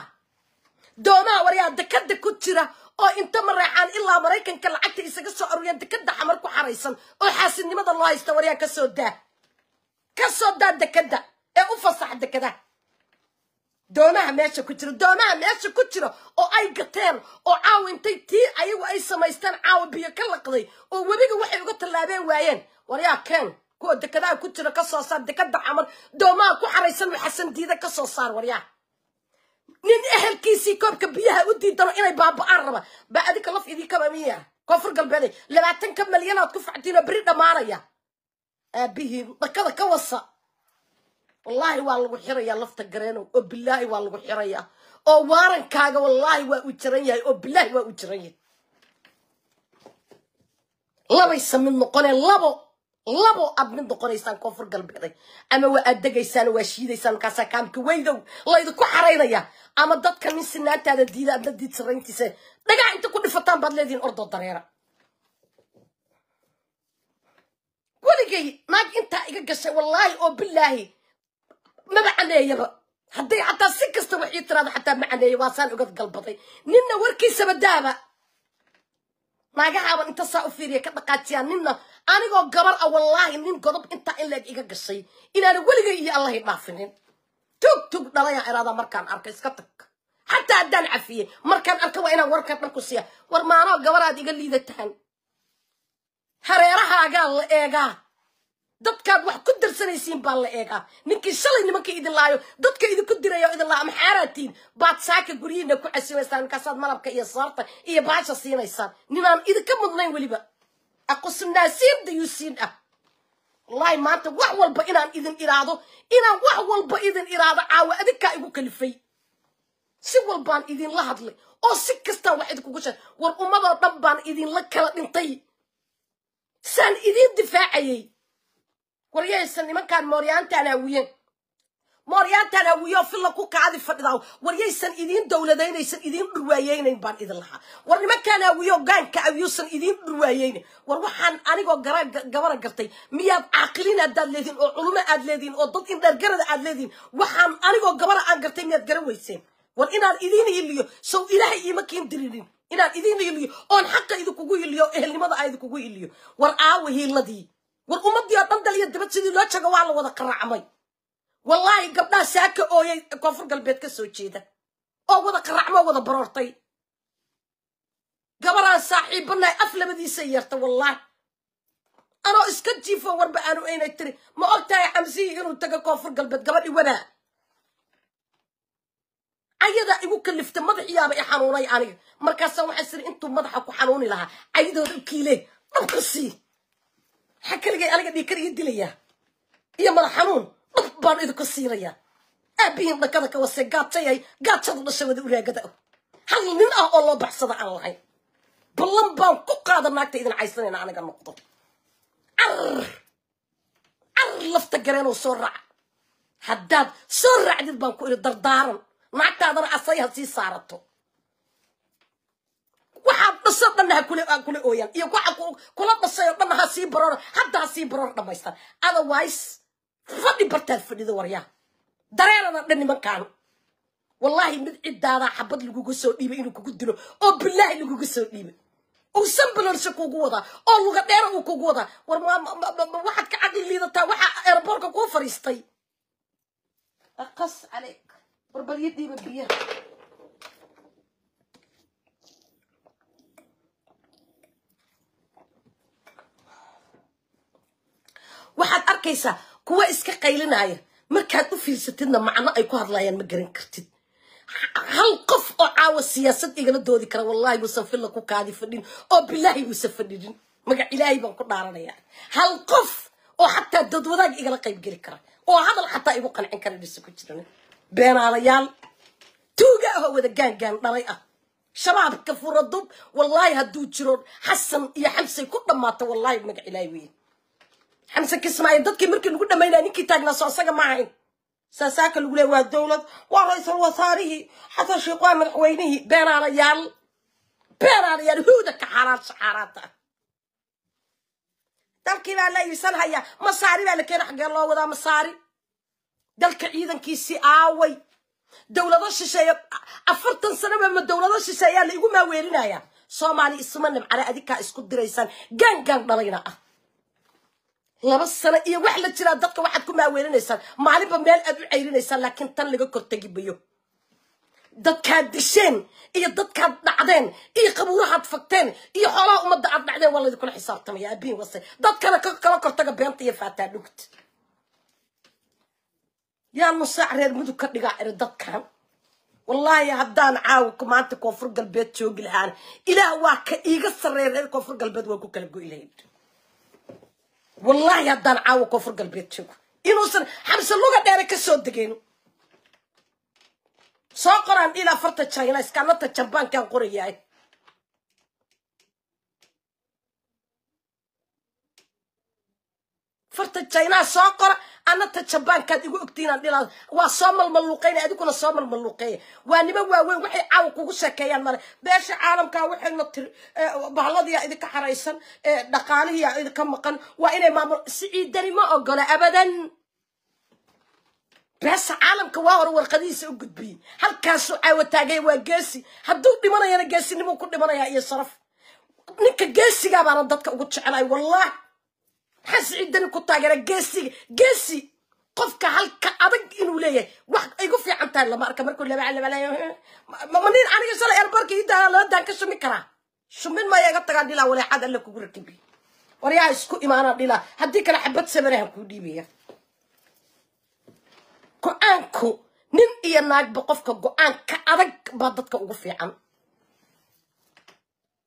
doomaa waryaa dekada ku jira oo inta ma mareecaan ilaa maraykanka lacagta isaga soo aruuriya dekada xamar ku xaraysan oo xaasidnimada loo haysta waryaa kasoo daa kasoo daa dekada ee u fasax dekada doomaha meesha ku jira doomaha meesha ku jiro oo ay gateen oo caawa intay tii ayagu ay samaysteen caawa biyo ka laqday oo webiga waxay uga tallaabeen waayeen waryaa keen kuwa dekadaha ku jiro kasoo saar dekada xamar doomaha ku xaraysan xasan diida kasoo saar waryaa nin ehelkiisii koobka biyaha u diidano inay baaba-aan raba baa adinka laf idinkaba miya koonfur galbeed labaatanka malyanaad ku factiinoo beri dhammaanaya aabihii dakada ka wasa wallaahi waa lagu xirayaa lafta gareenow oo bilaahi waa lagu xirayaa oo waarankaaga wallaahi waa uu jiran yahay oo bilaahi waa uu jiran yahay labaysa mid noqonee labo labo aad mid noqonaysaan koonfur galbeeday ama waa aad degaysaan waa shiidaysaan markaasaa kaamka weydow laydinku xaraynaya ama dadka nin sinaantaada diida adna diid sarrayntiisa dhagax inta ku dhifataan baad leedihiin ordoo dareera weligay naag intaa iga gashay wallaahi oo bilaahi maba caneeyaba hadday xataa si kasta wax ii tiraado xataa ma waasaan ogad galbaday ninna warkiisaba daaba naagahaaban inta saa u fiiriya ka dhaqaajiyaan ninna anigoo gabar a ah, wallaahi nin godob intaa in leeg iga gashay inaana weligay iyo allahay dhaafinin tug tug dhalayaa iraada markaan arka iska tag xataa haddaan cafiyey markaan arka waa inaan warkaa dhan ku siiya war maanoo gabaraad iga liidataan hareerahaagaa la eegaa dadkaad wax ku darsanaysiin baa la eegaa ninkii shalay nimanka idin laayo dadka idinku diraya idin laa maxaaraatiin baad saaka guryihiina ku casimaysaan ninkaasaad malabka iyo saarta iyo baasha siinaysaan ninaan idinka mudnayn weliba aqusnaasiibda yuusiin ah wallahi maanta wax walba inaan idin iraahdo inaan wax walba idin iraahdo caawa adinkaa igu kalifay si walbaan idinla hadlay oo si kastaan wax idinkugu sheeg war ummadoo dhan baan idinla kala dhintay saan idiin difaacayay war nimankaan mooryaanta anaawiyen mooryaantana wiyo filla ku kacadi fadhidaa waryaysan idiin dowladaynaysan idiin dhurwaayeynayn baan idin lahaa war nimankaana wiyo gaanka awiyusan ah idiin dhurwaayeynan war waxaan anigoo gara gabara gartay miyaad caaqilin haddaad leedihin oo culumo aad leedihin oo dad indhargarada aad leedihin waxaan anigoo gabara aan gartay miyaad garan weyseen war inaan idiin hiliyo sow ilaahay iima kiin inaan idiin hiliyo oon xaqa idinkugu hiliyo ehelnimada aan idinkugu hiliyo war aawa hiiladii war ummadii oo dhan daliya dabad sidii loo jago waa la wada qaraacmay wallaahi gabdhaha saaka ooyay koonfur galbeed ka soo jeeda oo wada qaracmo wada baroortay gabaraan saaxiibbanahay af labadiisa yarta wallaahi anoo iska jiifo warba aanu aynay tiri ma og tahay camsihii inuu tago koonfur galbeed gabadhi wadaa cayadaa igu kalifta madaxiyaaba i xanuunay aniga markaasa waxay siri intuu madaxa ku xanuuni lahaa cayadooda ukiile dhabka sii maxaa keligay aniga dhiikar iyo dilayaa iyo madax xanuun baan idinku siinayaa aabbihiin dhakada ka wase gaajayay gaajadu dhasha wada uraagada hal nin ah oo loo baxsada aan lahayn ballan baan ku qaada naagta idin caysanayna anaga noqdo ar ar lafta gareenoo soo raaca haddaad soo raacdid baan ku idhi dardaaran naagtaadana asay ha sii saarato waxaad dhashoo dhanna ha kula ooyaan iyo waxa kula dhashay oo dhanna ha sii baroor hadda ha sii baroor dhammaystaan otherwise fadhi bartaad fadhida waryaa dareerada dhan nimankaan wallaahi mid ciddaadaa xabad laguga soo dhiibay inuu kugu dilo oo bilaahi laguga soo dhiibay uusan balonse kuugu wadaa oo luga dheera uu kuugu wadaa war waxaad ka caqli liidataa waxaa eeraboorka kuu fariistay qas ale war baryadiiba waxaad arkaysaa kuwa iska qaylinaya markaad u fiirsatidna macno ay ku hadlayaan ma garan kartid hal qof oo caawa siyaasad igala doodi kara wallahi wuusan filla ku kaadi fadhin oo bilaahi uusan fadhinin magac ilaahay baan ku dhaaranayaa hal qof oo xataa doodwadaag igala qayb geli kara oo hadal xataa igu qancin kara dhisa ku jiran beenaalayaal tuuga ah oo wada gaangaan dhalay ah shabaabka furadub wallaahi hadduu jiro xasan iyo xamsay ku dhammaato wallaahi magac ilaahay weyn xamse kismaayo dadkii markii lagu dhamaynaya ninkii taagnaa soo asaga ma ahayn saasaaka lagu leeya waa dowlad waa ra-iisul wasaarihii xasan sheekh waa madaxweynihii beenaalayaal beenaalayaal huwda ka xaaraanta xaaraanta dalkii baa la iibsan hayaa masaari baa la keena xaggee loo wadaa masaari dalka ciidankiisii aaway dowlado shisheeya afartan sanaba ma dowlado shisheeyaa la igu maaweerinayaa soomaali isma nimcale adikaa isku diraysaan gaangaan dhalayna ah laba sano iyo wax la jiraa dadka waxaad ku maaweelinaysaan maalinba meel aad u cayrinaysaan laakiin tan laga kortegi mayo dadkaad disheen iyo dadkaad dhacdeen iyo qabuurahaad fagteen iyo xoolaha ummadda aad dhacdeen waa laidinkula xisaabtamaya abiin wase dadkana kala kortaga beenta iyo faataa dhugta yaa nusaac reer mudug ka dhigaa iri dadkan wallaahi haddaan caawa maanta koonfur galbeed joogi lahaana ilaah waa ka iiga sarreeya reer koonfur galbeed waa ku kala goy lahayd wallaahi haddaan caawa koonfur galbeed joogo inuusan xabsi luga dheere ka soo degeen soo qoraan ilaa farta jinaska nata jambaankaan qorayaay farta jinaa soo qora anata jabaankaad igu ogtihiinaan dhilaa waa soo malmalluuqaynaya adiguna soo malmalluuqeeya waa niman waaweyn waxay caawa kugu sheekeeyaan male beesha caalamkaa waxayna tir eh, bahaladiyaa idinka xaraysan eh, dhaqaalihiyaa idinka maqan waa inay maamul siciidani ma ogola abadan beesa caalamka waa hore warqadihiisa u gudbiyey halkaasuu caawa taagaya waa geesi hadduu dhimanayana geesinimuu ku dhimanayaa iyo saraf ninka geesigaa baana dadka ugu jecelayo wallahi xas ciidani ku taageera geesiga geesi qofka halka adag inuu leeyahay wax igu fiican tahay lama arka markuu ma nin aniga shala eerbarka idaa ka shumin karaa shumin maya iga tagaan dhilaa waleexaad alla kugu rakibi war isku imaanaa dhilaa haddii kale xabad samanahan kuu dhiibaya go-aanku nin iyo naagba qofka go-aanka adag baa dadka ugu fiican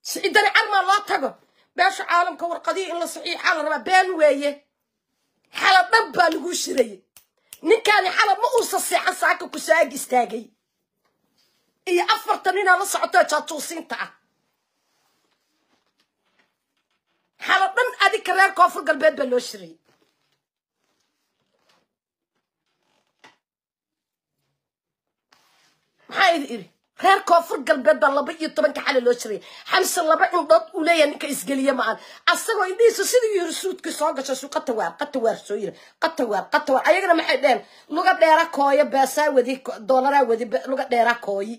siciidani calmaa loo tago meesha caalamka warqadiya in la saxiixaa la rabaa been weeye xala dhab baa lagu shirayay ninkaani xala ma uusa seexan saaka ku soo ag istaagay iyo afarta ninaa la socotae jaatuusiinta ah xala dhan adinka reer koonfur galbeed baa loo shirayay maxaa idi iri reer koonfur galbeed baa laba iyo tobanka xala loo jiray xamse laba indhood uu leeyaha ninka isgeliya ma-aan asagoo indhihiisa siduu yiri suudkii soo gasho suu qatawaar qatawaar soo yiri qatawaar qatawaar ayagana maxay dheheen luga dheera kooyo beesaa wadi doolaraa wadi luga dheera kooyi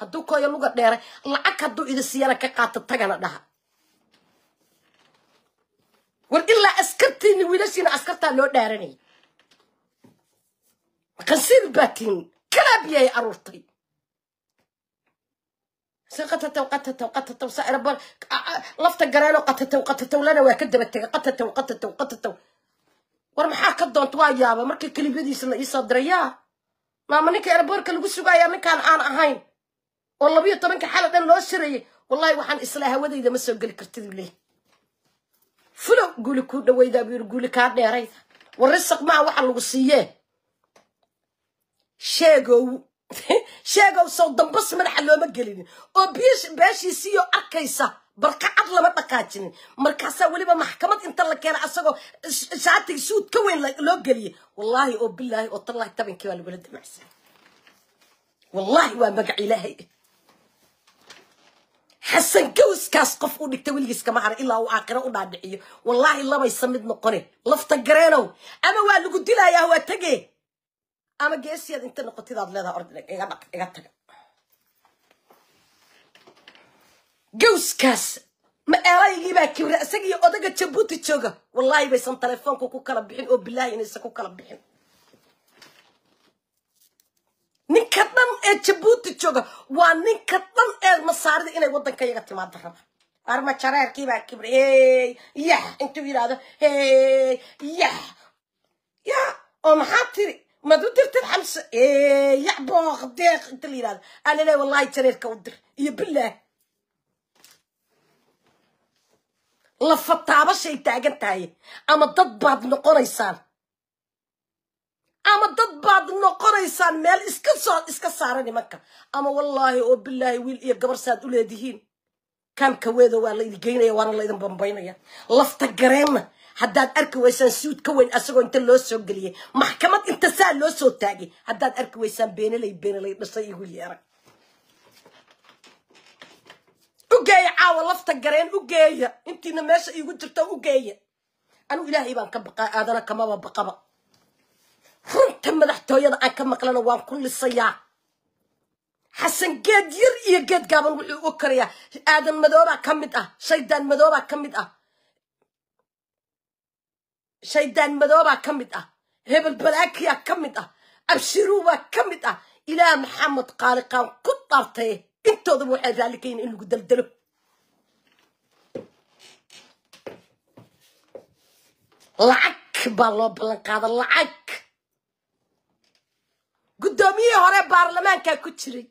hadduu kooyo luga dheera lacag hadduu idi siiyana ka qaato tagana dhaha war ilaa askartiini wiilashiina askartaa loo dhaaranayay qansiir baatiin kalaabiyay aruurtay si qatatow qatatow qatatow ka daba tegay war maxaa ka doonta waa yaaba marka kelibyadiisa la iisoo diray maama ninka erboorka lagu sugaaya ninkaan aan ahayn oo labiyo tobanka xala dhan loo shirayay wallahi waxaan islaa hawadayda ma soo geli kartiduu leeyahy fulo guuli kuu dhawaydaa buu yiri guuli kaa dheerayda war risaq maa waxa lagu siiyee sheegow sheegow soo dambas madaxa ah looma gelinin oo beeshiisiiyo arkaysa barkacad lama dhakaajinin markaasaa weliba maxkamad inta la keena asagoo shaatig suud ka weyn loo geliyay wallaahi oo bilaahi oo tallaahi tabankii baa lagula damacsan wallaahi waa magac ilaahay xasan gawiskaas qof uu dhigta weligiis kama hara ilaa uu aakhiro u dhaadhiciyo wallaahi labaysa mid noqone lafta gareenow ama waa lagu dilaayaa waa tege ama geesiyaad inta noqotidaad leedaha orda iga dhaq iga taga gawskaas ma eelaygiibaa kibra isaga odaga jabuuti jooga wallaahi baysan telefoonka ku kala bixin oo bilaahi inaysan ku kala bixin ninka dhan ee jabuuti jooga waa ninka dhan ee masaarida inay waddanka yaga timaada raba arma jareerkiibaa kibra hey yax intuu yidhaahdo hey yax ya oo maxaa tiri mad u dirtid xamse eh, yacbooq deeq inta la yidhahdo aana le wallahi jareerka u dir iyo bilaah lafa taabashay taagan tahay ama dad baad noqonaysaan ama dad baad noqonaysaan meel iska soo iska saara nimanka ama wallaahi oo bilaahi wiil iyo gabar saaad u leedihiin kaankaweeda waa la idin geynaya waana la idin bambaynaya lafta gareenna haddaad arki waysaan suud ka weyn asagoo inta loo soo geliyay maxkamad inta saa loo soo taagay haddaad arki waysaan beenalay beenalay dhashay igu yeeray ugeeya caawa lafta gareen ugeeya intiina meesha iigu jirto ugeeya anigu ilaahay baan ka baqaa aadana kamaba baqaba runta madaxtooyada aan ka maqlana waan ku lisayaa xasan geed yar iyo geed gaaban wuxuu u karayaa aadan madoobaa ka mid ah shaydaan madoobaa ah shaydaan madoobaa ka mid ah hebel balaakiyaa ka mid ah abshiruubaa ka mid ah ilaah maxamed qaaliqaan ku dartay intoodaba waxay raallikayna in lagu daldalo lacag baa loo ballan lacag guddoomiyihii hore baarlamaankaa ku jiray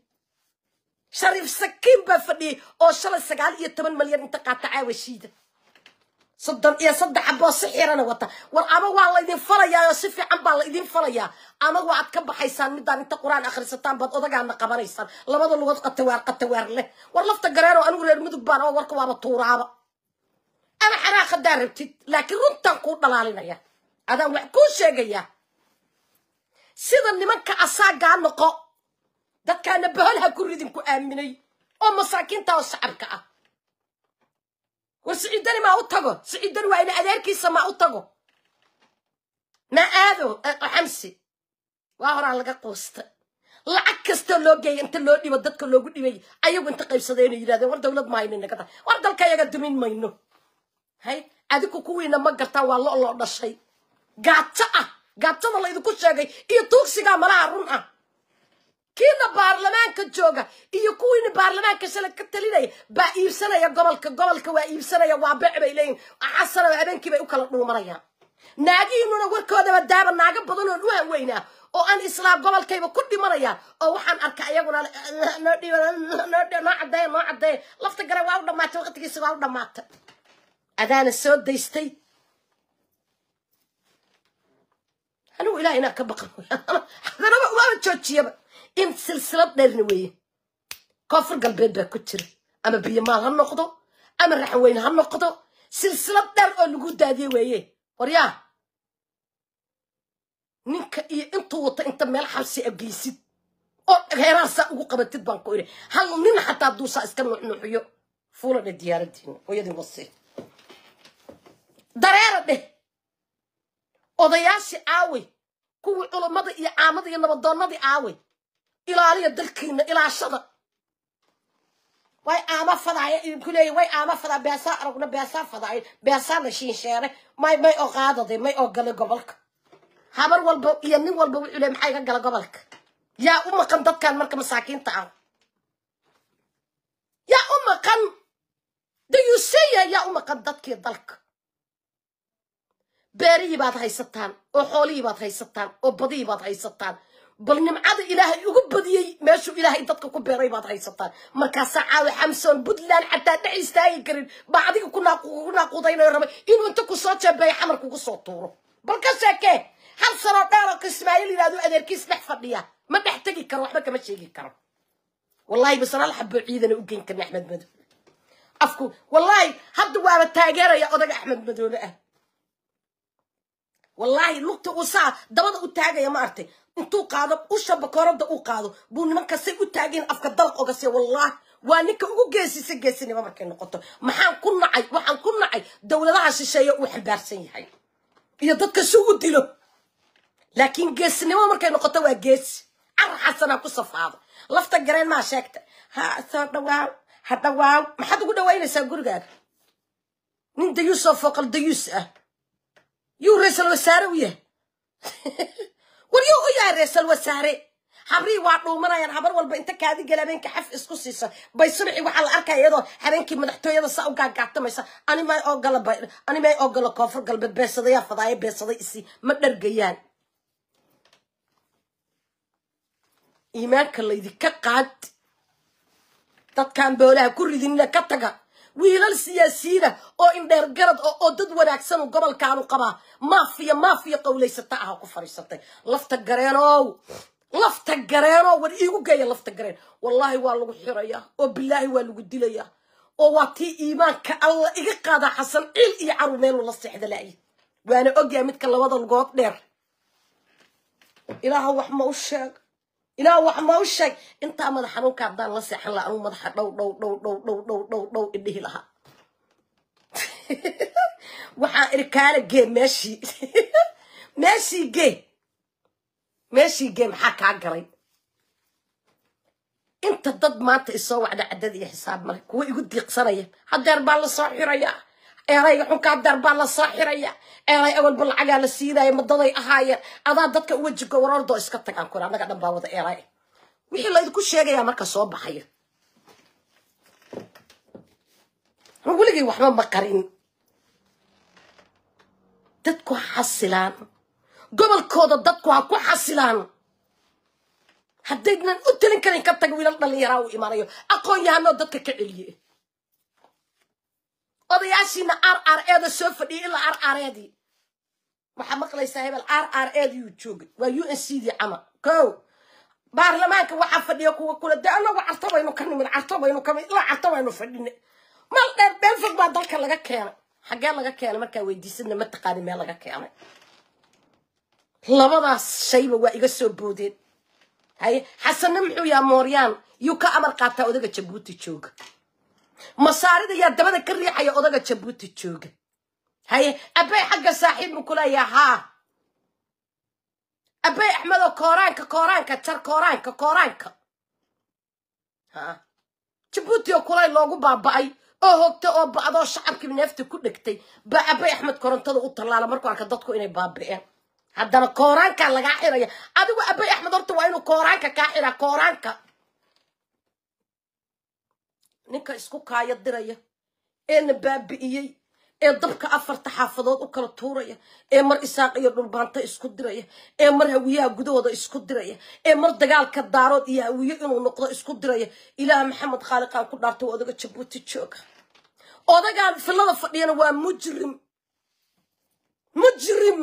shariif sakiin baa fadhiyey oo shalay sagaal iyo toban malyan inta qaata caawashiida soddon iyo saddex aboo si xirana wata war ama waa laydin falayaa oo si fiican baa la ydin falayaa ama waad ka baxaysaan middaan inta qur-aan akhrisataan baad odagaana qabanaysaan labada lugood qatawaar qatawaar leh war lafta gareero anigu reer mudug baan oo warka waaba tuuraaba ama xaraa hadaa rabtid laakiin runtaan kuu dhalaalinaya adaan wax kuu sheegayaa sida nimanka asaagaa noqo dadkaana bahol ha ku ridinku aaminay oo masaakiinta oo shacabka ah war siciidani maa u tago siciidani waa ina adeerkiisa maa u tago ma aado xamsi waa horaa laga quusta lacag kastoo loo geeya inta loo dhibo dadka loogu dhibay ayagu inta qaybsada inay yidhahdeen war dawlad maayno inaga tahay war dalka yaga dumin mayno hay adiku kuwiina ma gartaa waa lo loo dhashay gaajo ah gaajada laydinku sheegay iyo tuugsigaa malaha run ah kiina baarlamaanka jooga iyo kuwiina baarlamaanka shala ka talinaya baa iibsanaya gobolka gobolka waa iibsanaya waa bec bay leeyihin casana habeenkii bay u kala dhuumanayaan naagihiinuna warkoodaba daaba naaga badanoo u weynaa oo aan islaa gobolkayba ku dhimanaya oo waxaan arka ayaguna noo cadey noo cadey lafta gare waa u dhamaatay waqtigiisa waa u dhamaatay adaana soo daystay anigu ilaah inaan ka baqan hadanaba umaaba joojiyaba in silsilad dheerna weeye koonfur galbeed baa ku jira ama biyomaal ha noqdo ama raxweyne ha noqdo silsilad dheer oo lagu daadiye weeye waryaa ninka iyo intuu wata inta meel xabsi ageysid oo heeraasaa ugu qabatid baan ku idhi hal nin xataa haduusaa iska nuuxnuuxiyo fuula dheh diyaaradiina hooyadii wasi dareera dheh odayaashii aawey kuwii culummada iyo caamada iyo nabadoonnadii aawey ilaaliya dalkiina ilaashada way ama fadaaya idinku leeya way ama fadaa beesaa aragna beesaa fadaaya beesaa la shiinsheeray may may oo qaadaday may oo galay gobolka habar walba iyo nin walba wuxuu leey maxaa iga gala gobolka yaa u maqan dadkan marka masaakiinta ah yaa u maqan dayuuseya yaa u maqan dadkii dalka beerihii baad haysataan oo xoolihii baad haysataan oo badihii baad haysataan bal nimcada ilaahay ugu badiyey meeshuu ilaahay dadka ku beeray baad haysataan markaasaa caawi xamsoon puntland xataa dhex istaagi karin baa adiga ku naaquudaynayo rabay inuu inta kusoo soo jeebeeyo xamar kugu soo tuuro bal ka sheekee hal sanoo dheer oo ka ismaaciil yidhahdo adeerkiis dhex fadhiya ma dhex tegi karo waxba kama sheegi karo wallahi basalaal ciidana u geyn karna axmed madow afku wallahi hadda waaba taageeraya odaga axmed madoobe ah wallaahi lugta uu dabada u taagaya ma artay intuu qaado usha bakoorada uu qaado buu nimanka say u taageen afka dalaq oga siya waa ninka ugu geesisa geesinimo markay noqoto maxaan ku nacay waxaan ku nacay dowladaha shisheeye uu xambaarsan yahay iyo dadka sugu dilo laakiin geesinimo markay noqoto waa geesi car xasanaa ku safaado lafta gareen maa sheegta ha soo dhawaaw ha dhawaaw maxaad ugu dhawaynaysaa gurigaaga nin dayuus oo fooqal dayuus ah yuu ra-iisul wasaare u yahay waryo oyaa reesal wasaare habrii waa dhuumanayaan habar walba inta kaadigal habeenka xaf isku siisa bay subxii waxaa la arkaya iyadoo habeenkii madaxtooyada saa u gaagaatamaysa animay oogalanimay oogala koonfur galbeed beesadayaa fadaayo beesaday isi ma dhargayaan iimaanka laydinka qaad dadkaan boolaha ku ridinina ka taga wiilal siyaasiyiina ah oo indheer garad oo ah oo dad wanaagsan oo gobolkaanu qabaa maafiya maafiya qawlaysata ah ku fadhiisatay lafta gareenow lafta gareeno war iigu geeya lafta gareen wallaahi waa lagu xiraya oo bilaahi waa lagu dilaya oo waa tii iimaanka alla iga qaada xasan ciil iyo carur meeluu la seexda la'yi waana ogyahay midka labada lugood dheer ilaaha wax ma u sheeg ilaa wax mau sheeg intaa madax xanuunka haddaan la seexan laha anuu madaxa dhow dhow dhow dhow dhow dhow dhow dhow idhihi lahaa waxaan idhi gee meeshii meeshii gee meeshii gee maxaa kaa galay inta dad maanta isoo wacda caddada iyo xisaab male kuwa igu diiqsanaya haddeer baa lasoo soo xirayaa eerayga xunkaa baa la soo xiraya eeray awalba lacagaa la siinaaya madaday ahaayeen adaa dadka uwajigo warordoo iska tagaan kura annaga dhan baa wada eeray wixii laydinku sheegayaa marka soo baxaya weligay waxba ma qarin dadku ha xasilaan gobolkooda dadku ha ku xasilaan haddaydnan u telin karin ka tag wiilal dhallinyaraa u imaanayo aqoon yahanoo dadka ka celiye odayaashiina ar ar eeda soo fadhiyay ilaa ar areedii waxaa maqlaysaa hebel ar ar eediyuu jooga waa u n c dii camal ko baarlamaanka waxaa fadhiya kuwa kule de anagu carto baynu ka nimid carto baynu kamid ilaa carto baynu fadhina mal dheer belford baa dalka laga keenay xaggee laga keenay markaa weydiisadna ma taqaani meel laga keenay labadaas shayba waa iga soo boodeen haye xasane muxuu yaha mooryaan yuu ka amar qaataa odaga jabuuti jooga masaarida yaa dabada ka riixaya odaga jabuuti jooga haye abey xagga saaxiibu kuleeya haa abey axmedo kooraanka kooraanka jar kooraanka kooraanka jabuuti oo kulay loogu baaba'ay oo hogta oo ba'doo shacabkii neefta ku dhegtay baa abey axmed korontada u tallaala markuu arka dadku inay baaba'een haddana kooraankaa lagaa xiraya adigu abay axmed horta waa inuu kooraanka kaa xira kooraanka ninka isku kaayo diraya ee na baabi'iyey ee dabka afarta xaafadood u kala tuuraya ee mar isaaq iyo dhulbaanta isku diraya ee mar hawiyaha gudahooda isku diraya ee mar dagaalka daarood iyo hawiyo inuu noqdo isku diraya ilaah maxamed khaaliqaan ku dhaarta odaga jabuuti jooga odagaan filada fadhiyana waa mujrim mujrim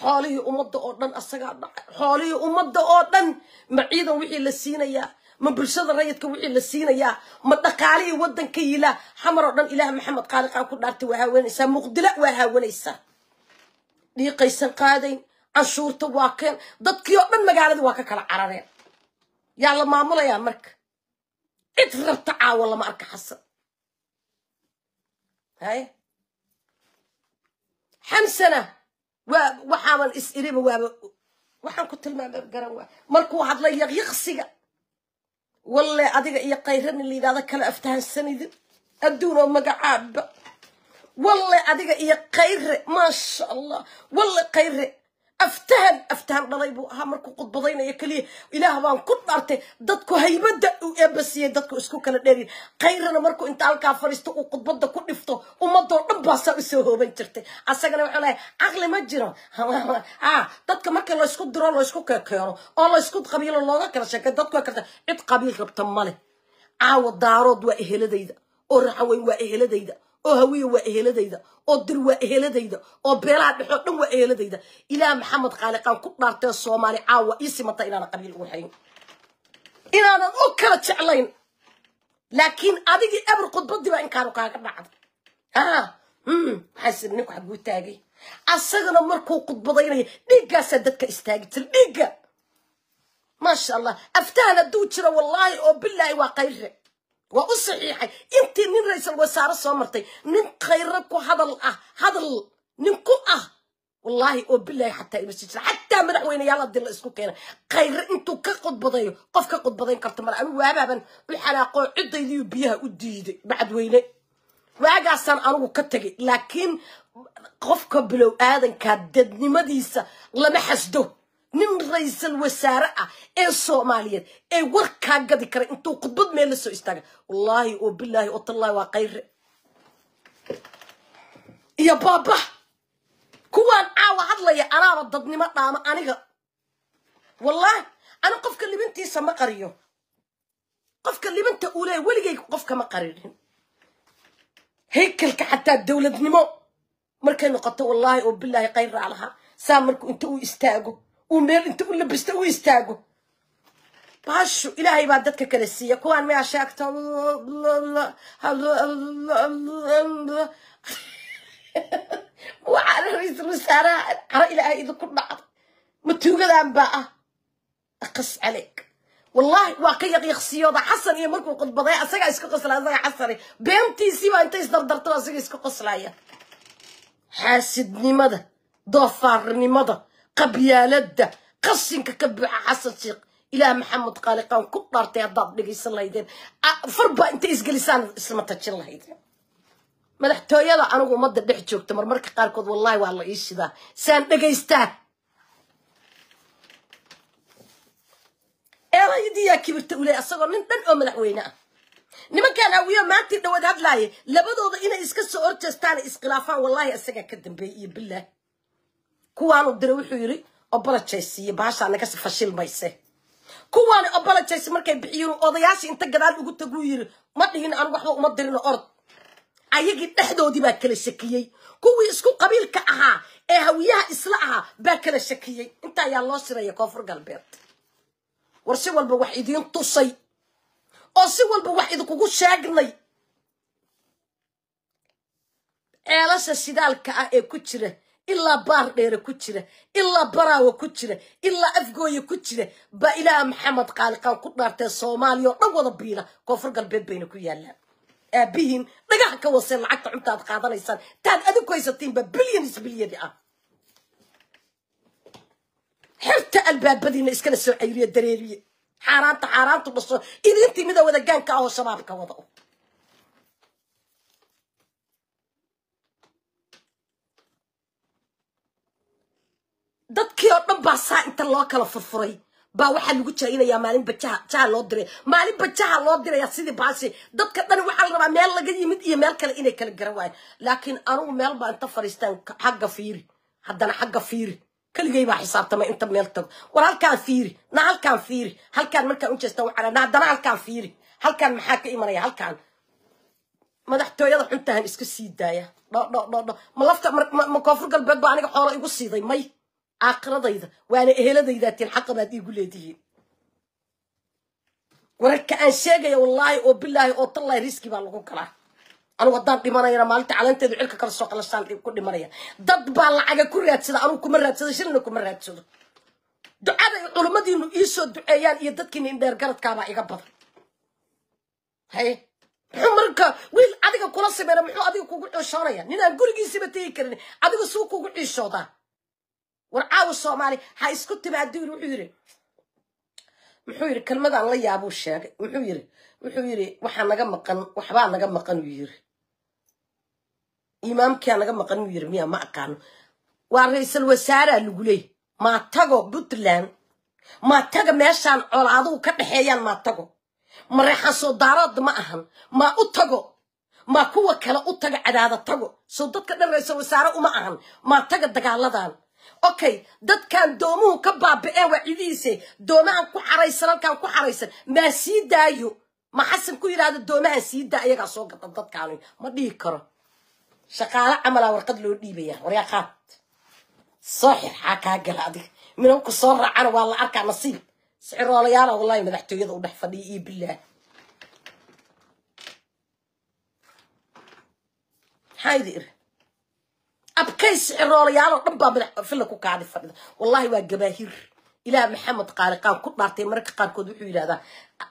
xoolihii ummadda oo dhan asagaa dhacay xoolihii ummadda oo dhan ma wixii la siinayaa ma bulshada rayidka wixii la siinayaa ma dhaqaalihii wadanka yila xamar oo dhan ilaah maxamed qaaliqaa ku dhaartay waa haawanaysaa muqdila waa haawanaysaa dhiiqaysan qaadayn canshuurta waa keen dadkii oo dhan magaaladii waa ka kala carareen yaa la maamulayaa marka cid rabta caawa lama arka xasan hay xamsana waa waxaaban is iriba waaba waxaan ku tilmaama garan waa markuu walle adiga iyo kayran in layidhahdo kala aftahansanidin adduun oo magacaabba walle adiga iyo kayre maasha allah walle kayre aftahan aftahan dhalay buu ahaa markuu khudbadaynaya keliya ilaah baan ku dhaartay dadku haybada uu eebasiiyey dadku isku kala dheeriy khayrana markuu inta halkaa fadhiisto uu khudbadda ku dhifto ummadoo dhan baasaa usoo hooban jirtay asagana waxaan lahay caqli ma jiro dadka marka laysku diro laysku kekeeno oo laysku qabiilo looga kala sheekay dadku karta cid qabiil rabta male caawa daarood waa eheladayda oo raxaweyn waa eheladayda oo hawiya waa eheladayda oo dir waa eheladayda oo beelaha dhexe dhan waa eheladayda ilaah maxamed kaaliqaan ku dhaartee soomaali caawa ii simata inaanan qabiil ugu hayn inaanan u kala jeclayn laakiin adigii eber khudbadiibaa inkaanu kaaga dhacda waxaasir hmm, ninku xaguu taagay asagana markuu khudbadaynaya dhiiggaasaa dadka istaagi jira dhiigga maasha allah aftahan hadduu jiro wallaahi oo bilaahi waa kayre waa u saxiixay intii nin ra-iisal wasaare soo martay nin khayra ku hadal ah hadal nin ku ah wallaahi oo bilaahi xataa ima sii xataa madaxweyneyaal haddii la isku keena khayre intuu ka khudbadayo qof ka khudbadayn karta male anigu waabaaban u xanaaqoo ciddaydiiyo biyaha u diiday bacadweyne waagaasaan anigu ka tegay laakiin qofka bilow aadankaa dadnimadiisa lama xasdo nin rayisal wasaare ah ee soomaaliyeed ee warkaa gadi kara intuu khudbad meel la soo istaaga wallaahi oo bilaahi oo tallaahi waa kayre iyo baaba kuwaan caawa hadlaya anaaba dadnimo dhaama aniga wallaahi ani qofka libintiisa ma qariyo qofka libinta uu leeya weligeyga qofka ma qaririn haykalka xataa dowladnimo markay noqoto wallaahi oo bilaahi kayraa lahaa saa markuu inta uu istaago uu meel inta u labisto u istaago baashu ilaahay baa dadka kala siiya kuwaan mayaa sheegto waana ra-iisul wasaaraha caro ilaahay idinku dhacda matuugadan baa ah aqas caleyk wallahi waa ka yaqiiqsiyooda xasan iyo markuu khudbaday asagaa iska qosla asaga xasane beentiisiibaa intay isdardarto asaga iska qoslaya xaasidnimada doofaarnimada qabyaaladda qashinka ka buuxa xasan sheekh ilaah maxamed qaaliqaan ku dhaartay haddaad dhegaysan lahaydeen farbaa intay isgelisaan isma tajin lahaydeen madaxtooyada anigu ummadda dhex joogta marmarka qaarkood wallaahi waa la ii shidaa saan dhegaystaa eedayadiyaa kibirta uley asagoo nin dhan oo madaxweyne ah nimankaan awiyo maantii dhawaad hadlaaya labadooda inay iska soo horjeestaan iskhilaafaan wallaahi isagaa ka dambeeyay iyo bilaah kuwaanu dira wuxuu yidhi obolojays iyo baashaa naga fashilmayse kuwaani obolojays markay bixiyiin odayaashii inta gadaal ugu tag wuu yidhi ma dhigin anu waxba uma dirino orod ayagii dhexdoodii baa kala shakiyey kuwii isku qabiilka ahaa ee hawiyaha isla ahaa baa kala shakiyey inta ayaa loo shiraya koonfur galbeed war si walba wax idiin tusay oo si walba wax idinkugu sheegnay ceelasha shidaalka ah ee ku jira ilaa baar dheere ku jira ilaa baraawo ku jira ilaa afgooye ku jira baa ilaaha maxamed qaaliqaan ku dhaartee soomaaliya oo dhan wada biila koonfur galbeed bayna ku yaallaan aabihiin dhagaha ka waseen lacagta cuntaad qaadanaysaan taad adig haysatiinba bilyanis bilyadi ah xirta albaabadiina iskala soo cayriyo dareeriye xaaraanta xaaraantu dhasho idintii mida wada gaanka ahoo shabaabka wada dadkii oo dhan baa saa inta loo kala furfuray baa waxaa lagu jaainayaa maalin bajaha jaha loo diray maalin bajaha loo diraya sidii baashi dadka dhan waxaa la rabaa meel laga yimid iyo meel kale inay kala garan waayeen laakiin anugu meel baa inta fadhiistaan xagga fiiri haddana xagga fiiri keligay baa xisaabtama inta meel tago war halkaan fiiri na halkaan fiiri halkaan markaan u waxaa na haddana halkaan fiiri halkaan maxaa ka imanaya halkaan madaxtooyada xuntahan iska sii daaya dho dho dho dho ma ma koonfur galbeed baa aniga xoolo igu siiday may aakhiradayda waana eheladaydaa tilxaqa baad iigu leedihiin wararka aan sheegaya wallaahi oo bilaahi oo tallaahi riski baa lagu galaa anugu haddaan dhimanayana maalinta calanteedu cilka kala soo qalashaan ku dhimanaya dad baa lacaga ku raadsada anugu kuma raadsado shilna kuma raadsado ducada ay iisoo duceeyaan iyo dadkiina indheer iga badan hay muxuu marka wiil adiga kula sameena muxuu adiga kugu ciishoonaya ninaan gurigiisiba tegi karin adiga suu kugu ciishoodaa warcaawa soomaali ha isku timaadiin wuxuu yiri muxuu yiri kelmadaan la yaabuu sheegay muxuu yiri wuxuu yiri waxaa naga maqan waxbaa naga maqan uu yiri imaamkiyaa naga maqan uu yiri miya ma aqaano waa ra wasaaraa lagu maa tago puntland maa taga meeshaan colaaduhu ka dhexeeyaan maa tago ma reexan soo daaraadda ma ahan maa u tago maa kuwa kale u taga cadaada tago soo dadka dhan ra wasaare uma ahan maa taga dagaaladan okay dadkan doomuhu ka baabi'een waacidihiise doomahan ku xaraysan halkaan ku caraysan maa sii daayo ma xasan ku yidhahda doomahan sii daa iyagaa soo gata dadkaan ma dhihi karo shaqaale camalaa warqad loo dhiibaya waryaa qaad soo xirxaa kaa gala adiga minanku soo raacana waa la arkaa nasiib sixiroolayaala wallahi madaxtooyada u dhex fadhiya iyo bilaah maxaa idi ir abkays eroolayaalo dhan baa madax ku kaadi fadhida wallahi waa gabaahir ilaah maxamed qaariqaan ku dhaartay mararka qaarkood wuxuu yidhahdaa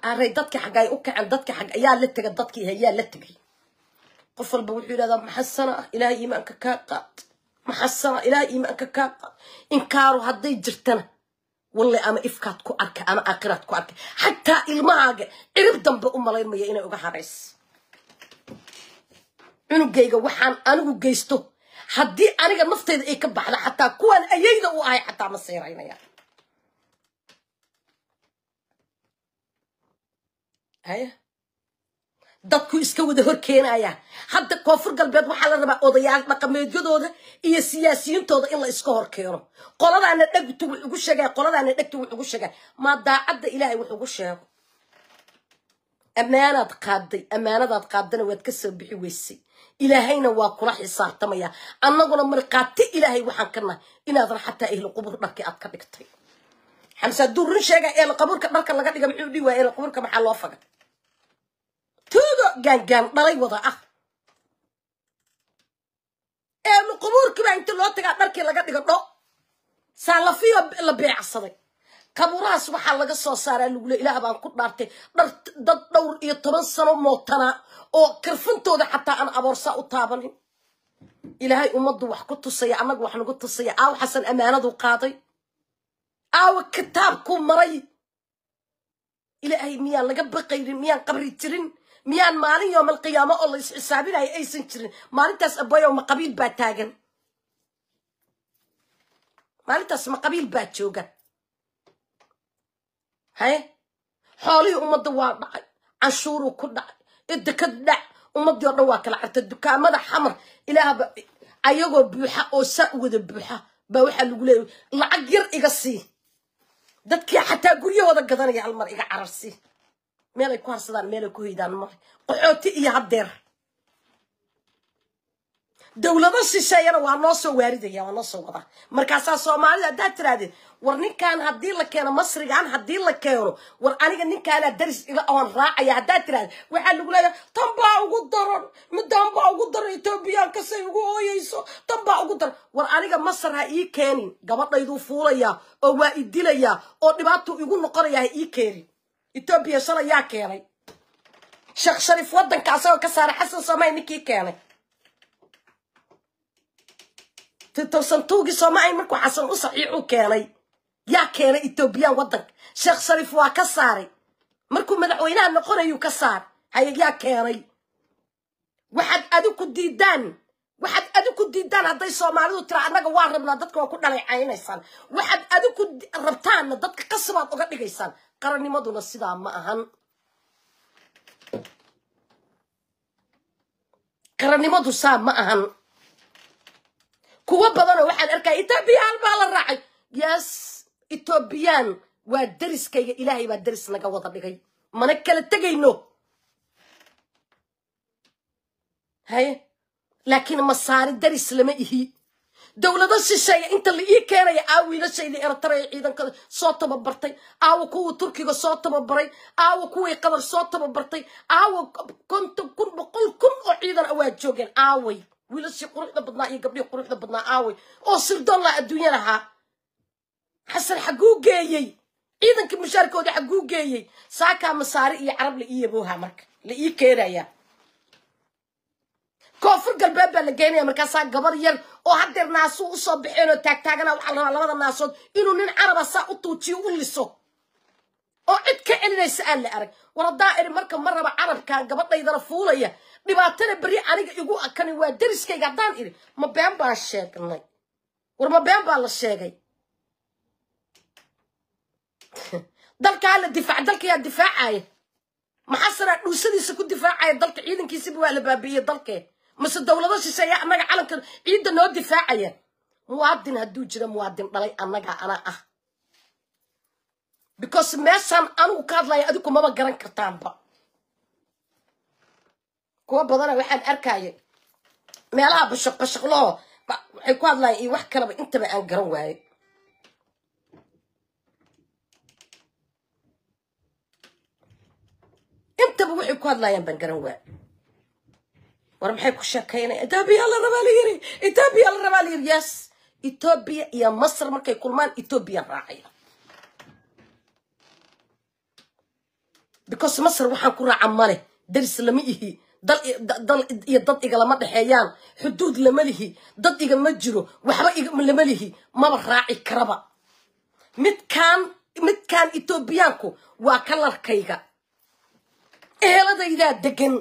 arey dadka xaggaay u kaceen dadka xag ayaa la tega dadkii ayaa la tegay qof walba wuxuu yidhahdaa maxasana ilaahay iimaanka kaa qaad maxasana ilaahay iimaanka kaa qaad inkaaru hadday jirtana walle ama ifkaad ku arka ama aakhiraad ku arka xataa ilmahaaga cirib dambe u malaynmaya inay uga harays cunugayga waxaan anigu geysto haddii aniga naftayda ay ka baxda xataa kuwaan ayayda u ahay xataa ma siiraynaya haya dadku iska wada horkeenaya hadda koonfur galbeed waxaa la rabaa odayaal dhaqameedyadooda iyo siyaasiyiintooda in la iska horkeeno qoladaana dhegtu wax ugu sheegaa qoladaana dhegtu wax sheegaa maa daacadda ilaahay wax sheego ammaanaad qaaday ammaanadaad qaadana waad ka soo bixi weysay ilaahayna waa kula xisaabtamaya annaguna markhaati ilaahay waxaan ka nahay inaadan xataa ehla qubuur dharkii aad ka dhigtay xamsaaduun run sheega eela qabuurka dharka laga dhiga muxuu dhihi waaya eela qabuurka maxaa loo faga tuugo gaangaan dhalay wada ah eela qubuurkii baa inta loo tagaa dharkii laga dhiga dho saalafiyo la beecsaday kaburahaas waxaa laga soo saaraa lagule ilaah baan ku dhaartay dad dhowr iyo toban sano mootana oo karfantooda xataa aan aboorsa u taabanin ilaahay ummaddu wax ku tusaya annagu wax nagu tusaya aawo xasan ammaanadu qaaday aawo kitaabkuu maray ilaahay miyaan laga baqaynin miyaan qabri jirin miyaan maalin yoomal qiyaamo oo la isxisaabinaya aysan jirin maalintaas aboyow maqabiil baa taagan maalintaas maqabiil baa jooga haye xoolihii ummadda waa dhacay canshuuruu ku dhacay idekad dhac ummaddii o dhan waa kala cartay dukaamada xamar ilaahba ayagoo buuxa oo saa u wada buuxa baa waxaa lagu leeyahy lacag yar iga sii dadkii xataa guryahooda gadanaya hal iga cararsi meelay ku harsadaan meelay ku hoydaan mar qaxooti iyo haddeer dowlado shisheeyana waa noo soo waaridaya waa loo soo wadaa markaasaa soomaalida haddaad tirahdee war ninkan haddii la keeno masrigan haddii la keeno war aniga ninkaanaa daris ila oon raacaya haddaad tirahdee waxaa lagu leeyahay tan baa ugu daran midaan baa ugu daran etoobiyaanka say ugu ooyeyso tan baa ugu daran war aniga masar ha ii keenin gabadhayduu fuulayaa oo waa i oo dhibaatuu igu noqonayaa ha ii keenin etoobiya shalay keenay sheekh shariif waddanka ka saara xasan soomay ninkii keenay titowsan tuugii soomaalia markuu xasan u saxiixuu keenay yaa keenay etoobiyaan wadanka sheekh shariif waa ka saaray markuu madaxweynaha noqonayuu ka saaray haye yaa keenay waxaad ku diidaan waxaad adiku diidaan hadday soomaalidu tira annaga waa rabnaa dadka waa ku dhalaycaynaysaan waxaad adiku rabtaanna dadka qasbaad uga dhigaysaan qarannimaduna sidaa ma ahan qarannimadu saa ma ahan kuwa badanoo waxaan arkaya etoobiyaan baa la raacay yes etoobiyaan waa deriskayga ilaahay baa deris naga wada dhigay mana kala tegayno haye laakiin masaari deris lama ihi dowlado shisheeya inta la ii keenaya aawo wiilashayda eritrea ciidanka soo tababartay aawo kuwii turkiga soo tababaray aawo kuwii qatar soo tababartay aawo konton kun boqol kun oo ciidan waa joogeen aaway wiilashii quruxda badnaa iyo gabdhihii quruxda badnaa aaway oo sirdolla adduunyan ahaa xasan xaguu geeyey ciidankii mushaarkoodii xaguu geeyey saakaa masaari iyo carab la ii yaboohaa marka la ii keenayaa koonfur galbeed baa la geynaya markaasaa gabar yar oo haddeer naasuu usoo baxeen oo taagtaagana waxaa la rabaa labada naasood inuu nin caraba saa u tuujiyo u liso oo cid ka celinaysa aan la arag war haddaa idhi marka ma raba carabka gabadhaydana fuulaya dhibaatada beri aniga igu akani waa deriskayga haddaan idhi ma been baan sheegnay war ma been baa la sheegay dalkaa la difaac dalkayaa difaacaya maxasanaa dhuusadiisa ku difaacaya dalka ciidankiisiba waa la baabiiyey dalkee mase dowlado shisheeye annaga calanka ciidda noo difaacaya muwaadin hadduu jira muwaadin dhalay annagaa anaa ah because meeshaan anugu ka hadlaya adigu maba garan kartaanba kuwa badana waxaan arkaya meelaha bashaq bashaqloo waxay ku hadlayan iyo wax kalaba intaba aan garan waaye intaba waxay ku hadlayaan baan garan waaye war maxay ku sheekaynaya etoobiya la rabaa la yiri etoobiya la rabaa la yiri yes etoobiya iyo masar markay kulmaan etoobiya raacaya because masar waxaan ku raaca male daris lama ihi dal iyo dad igalama dhexeeyaan xuduud lama lihi dad iga ma jiro waxba lama lihi maba raaci karaba midkaan midkaan etoobiyaanku waa kalarkayga eheladaydaa degan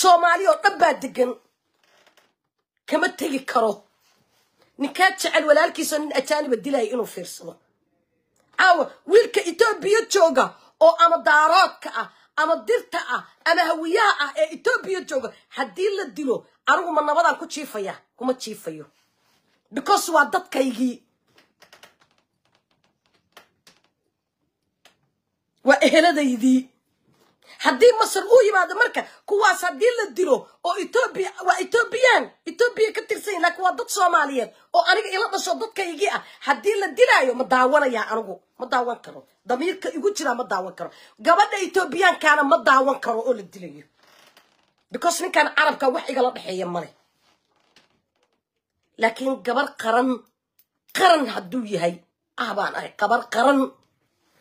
soomaaliya oo dhan baa degan kama tegi karo ninkaa jecel walaalkiisoo nin ajaaniba dilaya inuu fiirsado caawa wiilka etoobiya jooga oo ama daaroodka ah ama dirta ah ama hawiyaha ah ee etoobiya jooga haddii la dilo anugu ma nabadaan ku jiifaya kuma jiifayo because waa dadkaygii waa eheladaydii haddii masar uu yimaado marka kuwaas haddii la dilo oo etoobiya waa etoobiyaan etoobiya ka tirsanyahin laakiin waa dad soomaaliyeed oo aniga ila dhasho dadkaygii ah haddii la dilaayo ma daawanayaa anigu ma daawan karo damiirka igu jiraa ma daawan karo gabadha etoobiyaankaana ma daawan karo oo la dilayo because ninkaan carabka wax igala dhexeeya male laakiin gabar qaran qaran hadduu yahay ah baan ahay gabar qaran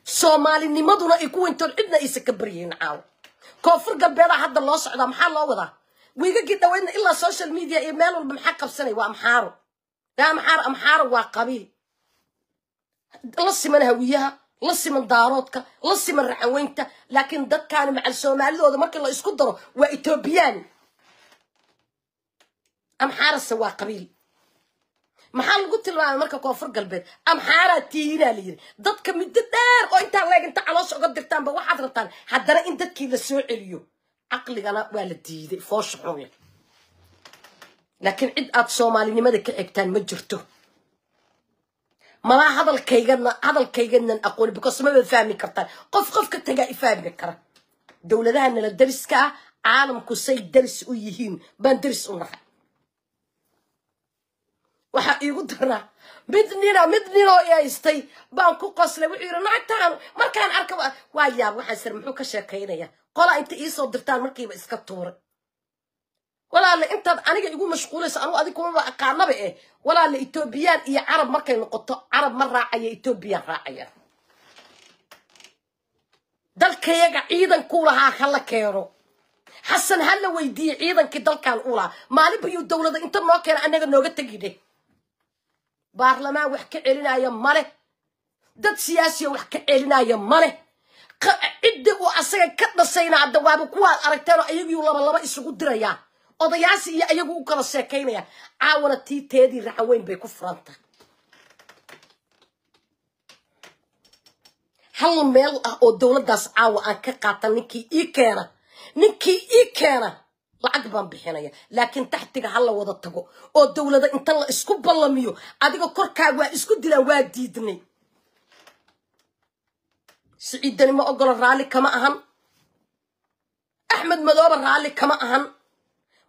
soomaalinimaduna ay ku weyntoon cidna aysa ka baryihiin caawa koonfur galbeedaa hadda loo socdaa maxaa loo wadaa wiigagii dhawaydna ilaa social media iyo meel walba maxaa qabsanay waa amxaaro daa amxaaro amxaaro waa qabii la siman hawiyaha la siman daaroodka la siman raxanweynta laakiin dadkaani macal soomaalidooda markii la isku daro waa etobiyaani amxaarase waa qabiil maxaa lagu tilmaamay marka koonfur galbeed amxaaraa tiihinaa layidhi dadka middo dheer oo intaa leeg inta caloosha uga dirtaanba waxaad rabtaan haddana in dadkii la soo celiyo caqligana waa la diiday foosha xunya laakiin cid aad soomaalinimada ka eegtaan ma jirto malaa hadalkaygana hadalkayganan aqooni because maba fahmi kartaan qof qofka tagaa ifahmi kara dowladaha nala ah caalamku say deris u yihiin baan daris u nahay waxaa iigu dara mid nina mid ninoo ihaystay baan ku qoslay wuxuu yidhi lacagtaan markaan arka waa yaab waxaan sir muxuu ka sheekaynaya qolaa inta iisoo dirtaan markiiba iska tuuray walaale intaad aniga igu mashquulayso anugu adig kumaba aqaanaba eh walaale etoobiyaan iyo carab markay noqoto carab ma raacaya etoobiyaan raacaya dalkayaga ciidan lahaa hala keeno xasan hala weydiiye ciidankii dalkan u lahaa maalinbayuu dowlada inta noo keena annaga nooga tegidhe baarlamaan wax ka celinaya leh dad siyaasiya wax ka celinaya male ciddi uu asaga ka dhasayna hadda waaba kuwaad aragteenoo ayagiiu labalaba isugu dirayaa odayaasi iyo ayagu u kala sheekaynaya caawana tii teedii raxaweyn bay ku furan hal meel ah oo dowladdaas caawa aan ka qaatan ninkii ii keena ninkii ii keena lacag baan bixinaya laakiin taxtiga ha la wada tago oo dowlada inta la isku ballamiyo adiga korkaa waa isku dilaan waa diidnay siciiddani ma ogolo raalli kama ahan axmed madooba raalli kama ahan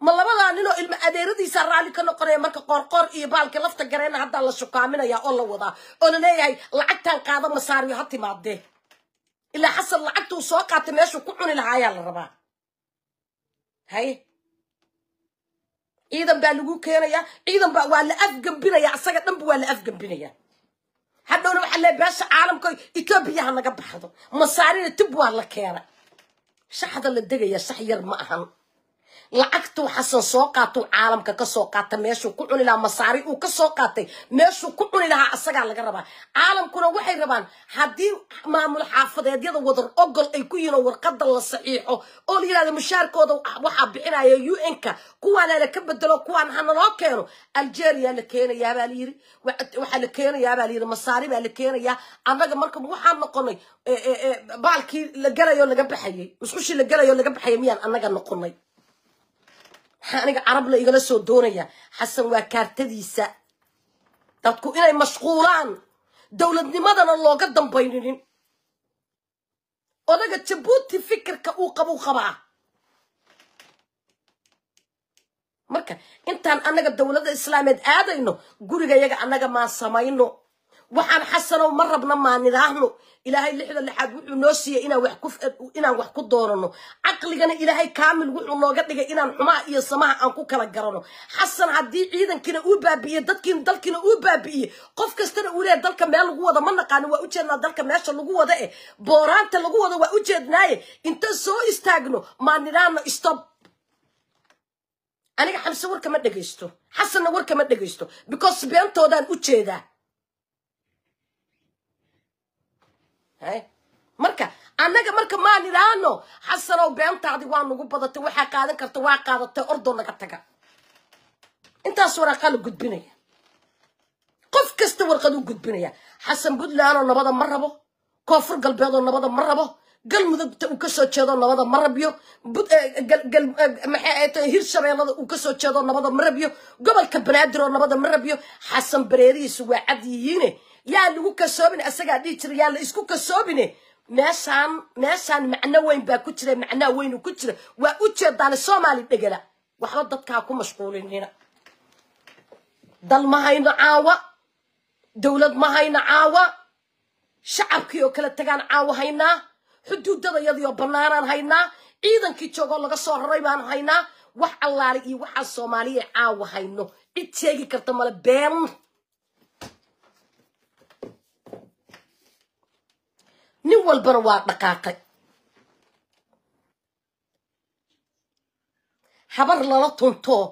ma labadaa ninoo ilmo adeeradiisa raalli ka noqonaya marka qoorqoor iyo baalkii lafta gareyna haddaa la shukaaminaya oo la wadaa oo la leeyahay lacagtaan qaada masaariyo ha timaadee ilaa xasan lacagtuu soo qaatay meeshuu ku cuni lahaa la rabaa haye ciidan baa lagu keenayaa ciidan baa waa la afgambinayaa asaga dhanba waa la afgambinayaa hadhowna waxaa le beesha caalamka etoobiya ha naga baxdo masaarina tib waa la keena shaxda la degaya shax yar ma ahan lacagta waxaa soo soo qaatau caalamka kasoo qaata meeshuu ku cuni lahaa masaari uu kasoo qaatay meeshuu ku cuni lahaa asagaa laga rabaa caalamkuna waxay rabaan haddii maamul xaafadeedyada wadar ogol ay ku yihiin oo warqada la saxiixo oo la yihahda mushaarkooda waxaa bixinaya u n-ka kuwaana la ka bedelo kuwaan ha keeno algeria la keenayaabaa layiri waxaa la keenayaabaa layiri masaari baa la keenayaa annaga marka waxaan noqonay baalkii la galayo laga baxayay musqushii la galayo laga baxayay miyaan annaga noqonay waxaa aniga carabla igala soo doonaya xasan waa kaartadiisa dadku inay mashquulaan dowladnimadana looga dambayninin odaga jabuuti fikirka uu qabuu qabaa marka intaan annaga dowladda islaameed aadayno guriga yaga annaga maan samayno waxaan xasanow ma rabna maanidaahno ilaahay lixda lixaad wuxuu noo siiyey inaan wax ku doonano caqligana ilaahay kaamil wuxuu nooga dhigay inaan xumaha iyo samaha aan ku kala garano xasan haddii ciidankina uu baabi'iye dadkiina dalkiina uu baabi'iye qof kastana uu leeya dalka meel lagu wado ma naqaano waa ujeednaa dalka meesha lagu wada eh booraanta lagu wado waa ujeednaaye inta soo istaagno maanidaahno stob aniga xamse warkama dhegaysto xasanna warkama dhegaysto because beentoodan u jeedaa marka annaga marka maan idhaahno xasanow beentaadi waa nagu badatay waxaa qaadan karta waa qaadatay ordo naga taga intaas waraqaa la gudbinaya qof kasta warqaduu gudbinaya xasan puntlandoo nabada ma rabo koonfur galbeedoo nabada ma rabo galmudugta uu kasoo jeedo nabada ma rabyo eh, eh, eh, shabeelada uu kasoo jeedo nabada ma rabyo gobolka banaadiroo nabada ma rabyo xasan bareerihiisu waa cad yihiine yaa lagu kasoobin asagaa dhihi jira yaa la isku kasoobine meeshaan meeshaan macno weyn baa ku jira macnaa weynu ku jira waa u jeedaane soomaali dhegela waxba dadkaa ku mashquulinina dal ma hayno caawa dowlad ma hayno caawa shacabkii oo kala tagaan caawo haynaa xuduudada xuduudadayadiioo bannaanaan haynaa ciidankii joogoo laga soo raray baan haynaa wax allaale iyo waxaa soomaaliya caawa hayno cid sheegi karta male been nin walbana waa dhaqaaqay habar lala tuntoo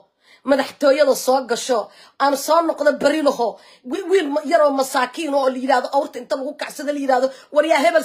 madaxtooyada soo gasho aan soo noqda berilaho wiil yaroo masaakiin oo la yidhahdo awrta inta lagu kacsado la yidhahdo waryaa yaa hebel